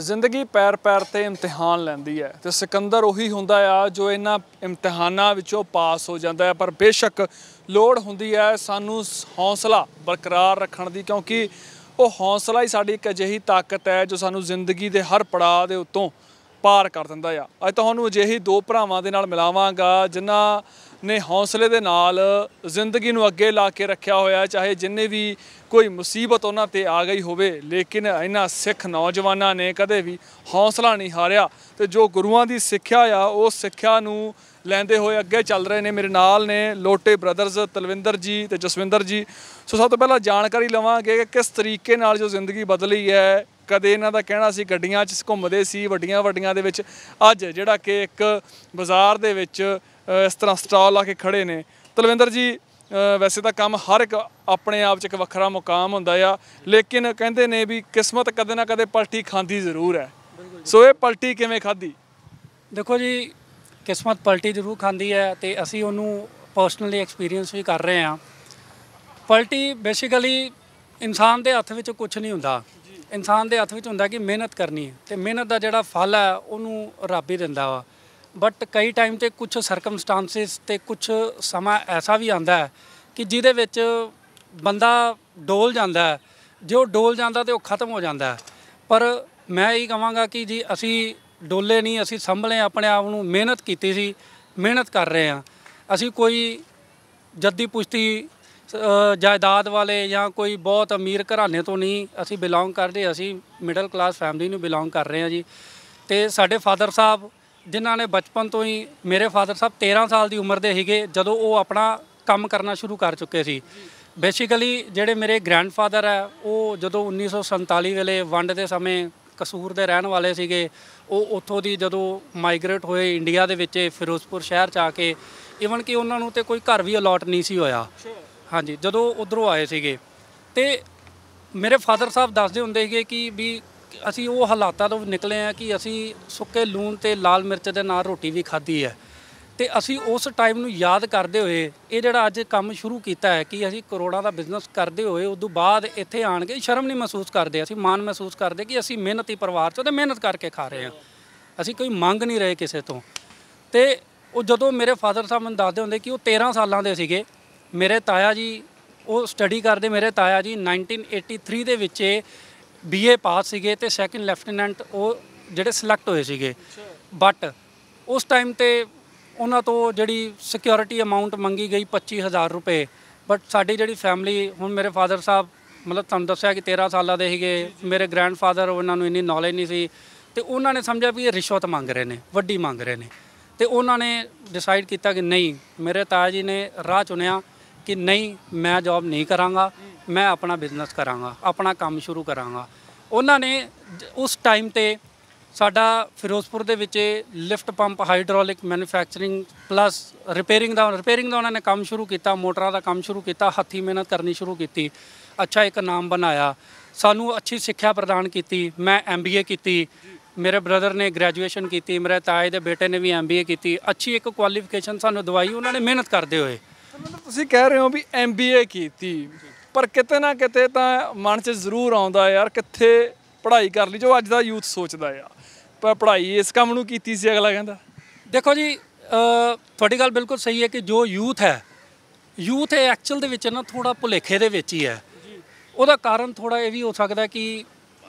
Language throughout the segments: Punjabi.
ਜ਼ਿੰਦਗੀ ਪੈਰ-ਪੈਰ ਤੇ ਇਮਤਿਹਾਨ ਲੈਂਦੀ ਹੈ ਤੇ ਸਿਕੰਦਰ ਉਹੀ ਹੁੰਦਾ ਆ ਜੋ ਇਹਨਾਂ ਇਮਤਿਹਾਨਾਂ ਵਿੱਚੋਂ ਪਾਸ ਹੋ ਜਾਂਦਾ ਹੈ ਪਰ ਬੇਸ਼ੱਕ ਲੋੜ ਹੁੰਦੀ ਹੈ ਸਾਨੂੰ ਹੌਸਲਾ ਬਰਕਰਾਰ ਰੱਖਣ ਦੀ ਕਿਉਂਕਿ ਉਹ ਹੌਸਲਾ ਹੀ ਸਾਡੀ ਇੱਕ ਅਜਿਹੀ ਤਾਕਤ ਹੈ ਜੋ ਸਾਨੂੰ ਜ਼ਿੰਦਗੀ ਦੇ ਹਰ ਪੜਾਅ ਦੇ ਉੱਤੋਂ ਪਾਰ ਕਰ ਦਿੰਦਾ ਆ ਅੱਜ ਤੁਹਾਨੂੰ ਅਜਿਹੀ ਦੋ ਭਰਾਵਾਂ ਦੇ ਨਾਲ ਮਿਲਾਵਾਂਗਾ ਜਿਨ੍ਹਾਂ ਨੇ ਹੌਸਲੇ ਦੇ ਨਾਲ ਜ਼ਿੰਦਗੀ ਨੂੰ ਅੱਗੇ ਲਾ ਕੇ ਰੱਖਿਆ ਹੋਇਆ ਚਾਹੇ ਜਿੰਨੇ ਵੀ ਕੋਈ ਮੁਸੀਬਤ ਉਹਨਾਂ ਤੇ ਆ ਗਈ ਹੋਵੇ ਲੇਕਿਨ ਇਹਨਾਂ ਸਿੱਖ ਨੌਜਵਾਨਾਂ ਨੇ ਕਦੇ ਵੀ ਹੌਸਲਾ ਨਹੀਂ ਹਾਰਿਆ ਤੇ ਜੋ ਗੁਰੂਆਂ ਦੀ ਸਿੱਖਿਆ ਆ ਉਹ ਸਿੱਖਿਆ ਨੂੰ ਲੈਂਦੇ ਹੋਏ ਅੱਗੇ ਚੱਲ ਰਹੇ ਨੇ ਮੇਰੇ ਨਾਲ ਨੇ ਲੋਟੇ ਬ੍ਰਦਰਜ਼ ਤਲਵਿੰਦਰ ਜੀ ਤੇ ਜਸਵਿੰਦਰ ਜੀ ਸੋ ਸਭ ਤੋਂ ਪਹਿਲਾਂ ਜਾਣਕਾਰੀ ਲਵਾਂਗੇ ਕਿ ਕਿਸ ਤਰੀਕੇ ਨਾਲ ਜੋ ਜ਼ਿੰਦਗੀ ਬਦਲੀ ਹੈ ਕਦੇ ਇਹਨਾਂ ਦਾ ਕਹਿਣਾ ਸੀ ਗੱਡੀਆਂ 'ਚ ਘੁੰਮਦੇ ਸੀ ਵੱਡੀਆਂ ਵੱਡੀਆਂ ਦੇ ਵਿੱਚ ਅੱਜ ਜਿਹੜਾ ਕਿ ਇੱਕ ਬਾਜ਼ਾਰ ਦੇ ਵਿੱਚ ਇਸ ਤਰ੍ਹਾਂ ਸਟਾਲ ਲਾ ਕੇ ਖੜੇ ਨੇ ਤਲਵਿੰਦਰ ਜੀ ਵੈਸੇ ਤਾਂ ਕੰਮ ਹਰ ਇੱਕ ਆਪਣੇ ਆਪ 'ਚ ਇੱਕ ਵੱਖਰਾ ਮੁਕਾਮ ਹੁੰਦਾ ਆ ਲੇਕਿਨ ਕਹਿੰਦੇ ਨੇ ਵੀ ਕਿਸਮਤ ਕਦੇ ਨਾ ਕਦੇ ਪਲਟੀ ਖਾਂਦੀ ਜ਼ਰੂਰ ਹੈ ਸੋ ਇਹ ਪਲਟੀ ਕਿਵੇਂ ਖਾਦੀ ਦੇਖੋ ਜੀ ਕਿਸਮਤ ਪਲਟੀ ਜ਼ਰੂਰ ਖਾਂਦੀ ਹੈ ਤੇ ਅਸੀਂ ਉਹਨੂੰ ਪਰਸਨਲੀ ਐਕਸਪੀਰੀਅੰਸ ਵੀ ਕਰ ਰਹੇ ਹਾਂ ਪਲਟੀ ਬੇਸਿਕਲੀ ਇਨਸਾਨ ਦੇ ਹੱਥ ਵਿੱਚ ਕੁਝ ਨਹੀਂ ਹੁੰਦਾ ਇਨਸਾਨ ਦੇ ਹੱਥ ਵਿੱਚ ਹੁੰਦਾ ਕਿ ਮਿਹਨਤ ਕਰਨੀ ਹੈ ਤੇ ਮਿਹਨਤ ਦਾ ਜਿਹੜਾ ਫਲ ਹੈ ਉਹਨੂੰ ਰੱਬ ਹੀ ਦਿੰਦਾ ਵਾ ਬਟ ਕਈ ਟਾਈਮ ਤੇ ਕੁਝ ਸਰਕਮਸਟੈਂਸਸ ਤੇ ਕੁਝ ਸਮਾਂ ਐਸਾ ਵੀ ਆਂਦਾ ਹੈ ਕਿ ਜਿਹਦੇ ਵਿੱਚ ਬੰਦਾ ਡੋਲ ਜਾਂਦਾ ਹੈ ਜੇ ਉਹ ਡੋਲ ਜਾਂਦਾ ਤੇ ਉਹ ਖਤਮ ਹੋ ਜਾਂਦਾ ਪਰ ਮੈਂ ਇਹ ਕਹਾਂਗਾ ਕਿ ਜੀ ਅਸੀਂ ਡੋਲੇ ਨਹੀਂ ਅਸੀਂ ਸੰਭਲੇ ਆਪਣੇ ਆਪ ਨੂੰ ਮਿਹਨਤ ਕੀਤੀ ਸੀ ਮਿਹਨਤ ਕਰ ਰਹੇ ਆ ਅਸੀਂ ਕੋਈ ਜੱਦੀ ਪੁਸ਼ਤੀ ਜਾਇਦਾਦ ਵਾਲੇ ਜਾਂ ਕੋਈ ਬਹੁਤ ਅਮੀਰ ਘਰਾਣੇ ਤੋਂ ਨਹੀਂ ਅਸੀਂ ਬਿਲੋਂਗ ਕਰਦੇ ਅਸੀਂ ਮਿਡਲ ਕਲਾਸ ਫੈਮਿਲੀ ਨੂੰ ਬਿਲੋਂਗ ਕਰ ਰਹੇ ਆ ਜੀ ਤੇ ਸਾਡੇ ਫਾਦਰ ਸਾਹਿਬ ਜਿਨ੍ਹਾਂ ਨੇ ਬਚਪਨ ਤੋਂ ਹੀ ਮੇਰੇ ਫਾਦਰ ਸਾਹਿਬ 13 ਸਾਲ ਦੀ ਉਮਰ ਦੇ ਹੀਗੇ ਜਦੋਂ ਉਹ ਆਪਣਾ ਕੰਮ ਕਰਨਾ ਸ਼ੁਰੂ ਕਰ ਚੁੱਕੇ ਸੀ ਬੇਸਿਕਲੀ ਜਿਹੜੇ ਮੇਰੇ ਗ੍ਰੈਂਡਫਾਦਰ ਹੈ ਉਹ ਜਦੋਂ 1947 ਵੇਲੇ ਵੰਡ ਦੇ ਸਮੇਂ ਕਸੂਰ ਦੇ ਰਹਿਣ ਵਾਲੇ ਸੀਗੇ ਉਹ ਉੱਥੋਂ ਦੀ ਜਦੋਂ ਮਾਈਗ੍ਰੇਟ ਹੋਏ ਇੰਡੀਆ ਦੇ ਵਿੱਚ ਫਿਰੋਜ਼ਪੁਰ ਸ਼ਹਿਰ ਚ ਆ ਕੇ ਇਵਨ ਕਿ ਉਹਨਾਂ ਨੂੰ ਤੇ ਕੋਈ ਘਰ ਵੀ ਅਲੋਟ ਨਹੀਂ ਸੀ ਹੋਇਆ ਹਾਂਜੀ ਜਦੋਂ ਉਧਰੋਂ ਆਏ ਸੀਗੇ ਤੇ ਮੇਰੇ ਫਾਦਰ ਸਾਹਿਬ ਦੱਸਦੇ ਹੁੰਦੇ ਸੀਗੇ ਕਿ ਵੀ ਅਸੀਂ ਉਹ ਹਾਲਾਤਾਂ ਤੋਂ ਨਿਕਲੇ ਆ ਕਿ ਅਸੀਂ ਸੁੱਕੇ ਲੂਣ ਤੇ ਲਾਲ ਮਿਰਚ ਦੇ ਨਾਲ ਰੋਟੀ ਵੀ ਖਾਧੀ ਹੈ ਤੇ ਅਸੀਂ ਉਸ ਟਾਈਮ ਨੂੰ ਯਾਦ ਕਰਦੇ ਹੋਏ ਇਹ ਜਿਹੜਾ ਅੱਜ ਕੰਮ ਸ਼ੁਰੂ ਕੀਤਾ ਹੈ ਕਿ ਅਸੀਂ ਕਰੋੜਾਂ ਦਾ ਬਿਜ਼ਨਸ ਕਰਦੇ ਹੋਏ ਉਸ ਤੋਂ ਬਾਅਦ ਇੱਥੇ ਆਣ ਕੇ ਸ਼ਰਮ ਨਹੀਂ ਮਹਿਸੂਸ ਕਰਦੇ ਅਸੀਂ ਮਾਣ ਮਹਿਸੂਸ ਕਰਦੇ ਕਿ ਅਸੀਂ ਮਿਹਨਤੀ ਪਰਿਵਾਰ ਚੋਂ ਤੇ ਮਿਹਨਤ ਕਰਕੇ ਖਾ ਰਹੇ ਹਾਂ ਅਸੀਂ ਕੋਈ ਮੰਗ ਨਹੀਂ ਰਹੇ ਕਿਸੇ ਤੋਂ ਤੇ ਉਹ ਜਦੋਂ ਮੇਰੇ ਫਾਦਰ ਸਾਹਿਬ ਮੈਨੂੰ ਦੱਸਦੇ ਹੁੰਦੇ ਕਿ ਉਹ 13 ਸਾਲਾਂ ਦੇ ਸੀਗੇ ਮੇਰੇ ਤਾਇਆ ਜੀ ਉਹ ਸਟੱਡੀ ਕਰਦੇ ਮੇਰੇ ਤਾਇਆ ਜੀ 1983 ਦੇ ਵਿੱਚ ਬੀਏ ਪਾਸ ਸੀਗੇ ਤੇ ਸੈਕੰਡ ਲੈਫਟੀਨੈਂਟ ਉਹ ਜਿਹੜੇ ਸਿਲੈਕਟ ਹੋਏ ਸੀਗੇ ਬਟ ਉਸ ਟਾਈਮ ਤੇ ਉਹਨਾਂ ਤੋਂ ਜਿਹੜੀ ਸਿਕਿਉਰਿਟੀ ਅਮਾਉਂਟ ਮੰਗੀ ਗਈ 25000 ਰੁਪਏ ਬਟ ਸਾਡੀ ਜਿਹੜੀ ਫੈਮਿਲੀ ਹੁਣ ਮੇਰੇ ਫਾਦਰ ਸਾਹਿਬ ਮਤਲਬ ਤੁਹਾਨੂੰ ਦੱਸਿਆ ਕਿ 13 ਸਾਲਾਂ ਦੇ ਸੀਗੇ ਮੇਰੇ ਗ੍ਰੈਂਡਫਾਦਰ ਉਹਨਾਂ ਨੂੰ ਇੰਨੀ ਨੌਲੇਜ ਨਹੀਂ ਸੀ ਤੇ ਉਹਨਾਂ ਨੇ ਸਮਝਿਆ ਵੀ ਇਹ ਰਿਸ਼ਵਤ ਮੰਗ ਰਹੇ ਨੇ ਵੱਡੀ ਮੰਗ ਰਹੇ ਨੇ ਤੇ ਉਹਨਾਂ ਨੇ ਡਿਸਾਈਡ ਕੀਤਾ ਕਿ ਨਹੀਂ ਮੇਰੇ ਤਾਇਆ ਜੀ ਨੇ ਰਾਹ ਚੁਣਿਆ ਕਿ ਨਹੀਂ ਮੈਂ ਜੌਬ ਨਹੀਂ ਕਰਾਂਗਾ ਮੈਂ ਆਪਣਾ ਬਿਜ਼ਨਸ ਕਰਾਂਗਾ ਆਪਣਾ ਕੰਮ ਸ਼ੁਰੂ ਕਰਾਂਗਾ ਉਹਨਾਂ ਨੇ ਉਸ ਟਾਈਮ ਤੇ ਸਾਡਾ ਫਿਰੋਜ਼ਪੁਰ ਦੇ ਵਿੱਚ lift pump hydraulic manufacturing plus repairing ਦਾ ਰਿਪੇਅਰਿੰਗ ਦਾ ਉਹਨਾਂ ਨੇ ਕੰਮ ਸ਼ੁਰੂ ਕੀਤਾ ਮੋਟਰਾਂ ਦਾ ਕੰਮ ਸ਼ੁਰੂ ਕੀਤਾ ਹੱਥੀ ਮਿਹਨਤ ਕਰਨੀ ਸ਼ੁਰੂ ਕੀਤੀ ਅੱਛਾ ਇੱਕ ਨਾਮ ਬਣਾਇਆ ਸਾਨੂੰ ਅੱਛੀ ਸਿੱਖਿਆ ਪ੍ਰਦਾਨ ਕੀਤੀ ਮੈਂ ਐਮਬੀਏ ਕੀਤੀ ਮੇਰੇ ਬ੍ਰਦਰ ਨੇ ਗ੍ਰੈਜੂਏਸ਼ਨ ਕੀਤੀ ਮੇਰੇ ਤਾਏ ਦੇ ਬੇਟੇ ਨੇ ਵੀ ਐਮਬੀਏ ਕੀਤੀ ਅੱਛੀ ਇੱਕ ਕੁਆਲੀਫਿਕੇਸ਼ਨ ਸਾਨੂੰ ਦਵਾਈ ਉਹਨਾਂ ਨੇ ਮਿਹਨਤ ਕਰਦੇ ਹੋਏ ਮਤਲਬ ਤੁਸੀਂ ਕਹਿ ਰਹੇ ਹੋ ਵੀ ਐਮਬੀਏ ਕੀਤੀ ਪਰ ਕਿਤੇ ਨਾ ਕਿਤੇ ਤਾਂ ਮਨ 'ਚ ਜ਼ਰੂਰ ਆਉਂਦਾ ਯਾਰ ਕਿੱਥੇ ਪੜ੍ਹਾਈ ਕਰ ਲਈ ਜੋ ਅੱਜ ਦਾ ਯੂਥ ਸੋਚਦਾ ਆ ਪਰ ਪੜ੍ਹਾਈ ਇਸ ਕੰਮ ਨੂੰ ਕੀਤੀ ਸੀ ਅਗਲਾ ਕਹਿੰਦਾ ਦੇਖੋ ਜੀ ਤੁਹਾਡੀ ਗੱਲ ਬਿਲਕੁਲ ਸਹੀ ਹੈ ਕਿ ਜੋ ਯੂਥ ਹੈ ਯੂਥ ਹੈ ਐਕਚੁਅਲ ਦੇ ਵਿੱਚ ਨਾ ਥੋੜਾ ਭੁਲੇਖੇ ਦੇ ਵਿੱਚ ਹੀ ਹੈ ਉਹਦਾ ਕਾਰਨ ਥੋੜਾ ਇਹ ਵੀ ਹੋ ਸਕਦਾ ਕਿ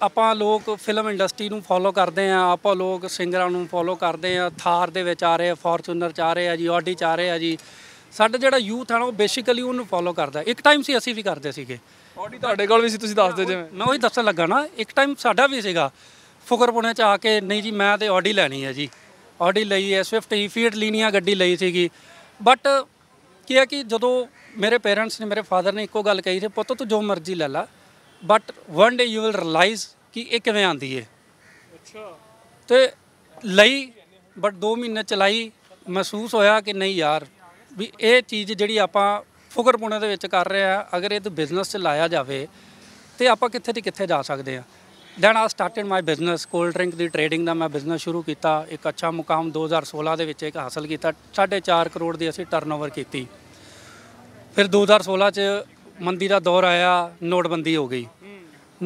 ਆਪਾਂ ਲੋਕ ਫਿਲਮ ਇੰਡਸਟਰੀ ਨੂੰ ਫੋਲੋ ਕਰਦੇ ਆ ਆਪਾਂ ਲੋਕ ਸਿੰਗਰਾਂ ਨੂੰ ਫੋਲੋ ਕਰਦੇ ਆ ਥਾਰ ਦੇ ਵਿਚਾਰੇ ਆ ਰਹੇ ਆ ਫੋਰਚੂਨਰ ਚਾਰੇ ਆ ਰਹੇ ਆ ਜੀ ਆਡੀ ਚਾਰੇ ਰਹੇ ਆ ਜੀ ਸਾਡਾ ਜਿਹੜਾ ਯੂਥ ਹੈ ਨਾ ਉਹ ਬੇਸਿਕਲੀ ਉਹਨੂੰ ਫੋਲੋ ਕਰਦਾ ਇੱਕ ਟਾਈਮ ਸੀ ਅਸੀਂ ਵੀ ਕਰਦੇ ਸੀਗੇ ਆਡੀ ਤੁਹਾਡੇ ਕੋਲ ਵੀ ਸੀ ਤੁਸੀਂ ਦੱਸਦੇ ਜਿਵੇਂ ਮੈਂ ਉਹੀ ਦੱਸਣ ਲੱਗਾ ਨਾ ਇੱਕ ਟਾਈਮ ਸਾਡਾ ਵੀ ਸੀਗਾ ਫੁਕਰਪੁਣੇ ਚ ਆ ਕੇ ਨਹੀਂ ਜੀ ਮੈਂ ਤੇ ਆਡੀ ਲੈਣੀ ਹੈ ਜੀ ਆਡੀ ਲਈ ਹੈ ਸਵਿਫਟ ਹੀ ਫੀਟ ਲੀਨੀਆ ਗੱਡੀ ਲਈ ਸੀਗੀ ਬਟ ਕੀ ਹੈ ਕਿ ਜਦੋਂ ਮੇਰੇ ਪੇਰੈਂਟਸ ਨੇ ਮੇਰੇ ਫਾਦਰ ਨੇ ਇੱਕੋ ਗੱਲ ਕਹੀ ਸੀ ਪੁੱਤ ਤੂੰ ਜੋ ਮਰਜ਼ੀ ਲੈ ਲੈ but one day you will realise ਕਿ ਇਹ ਕਿਵੇਂ ਆਂਦੀ ਏ ਅੱਛਾ ਤੇ ਲਈ ਬਟ 2 ਮਹੀਨੇ ਚਲਾਈ ਮਹਿਸੂਸ ਹੋਇਆ ਕਿ ਨਹੀਂ ਯਾਰ ਵੀ ਇਹ ਚੀਜ਼ ਜਿਹੜੀ ਆਪਾਂ ਫੁਕਰਪੁਣੇ ਦੇ ਵਿੱਚ ਕਰ ਰਹੇ ਆ ਅਗਰ ਇਹ ਤੇ ਬਿਜ਼ਨਸ 'ਚ ਲਾਇਆ ਜਾਵੇ ਤੇ ਆਪਾਂ ਕਿੱਥੇ ਤੇ ਕਿੱਥੇ ਜਾ ਸਕਦੇ ਆ then I started my business cold drink ਦੀ ਟ੍ਰੇਡਿੰਗ ਦਾ ਮੈਂ ਬਿਜ਼ਨਸ ਸ਼ੁਰੂ ਕੀਤਾ ਇੱਕ ਅੱਛਾ ਮੁਕਾਮ 2016 ਦੇ ਵਿੱਚ ਇੱਕ ਹਾਸਲ ਕੀਤਾ 4.5 ਕਰੋੜ ਦੀ ਅਸੀਂ ਟਰਨਓਵਰ ਕੀਤੀ ਫਿਰ 2016 ਚ ਮੰਦੀ ਦਾ ਦੌਰ ਆਇਆ ਨੋਟਬੰਦੀ ਹੋ ਗਈ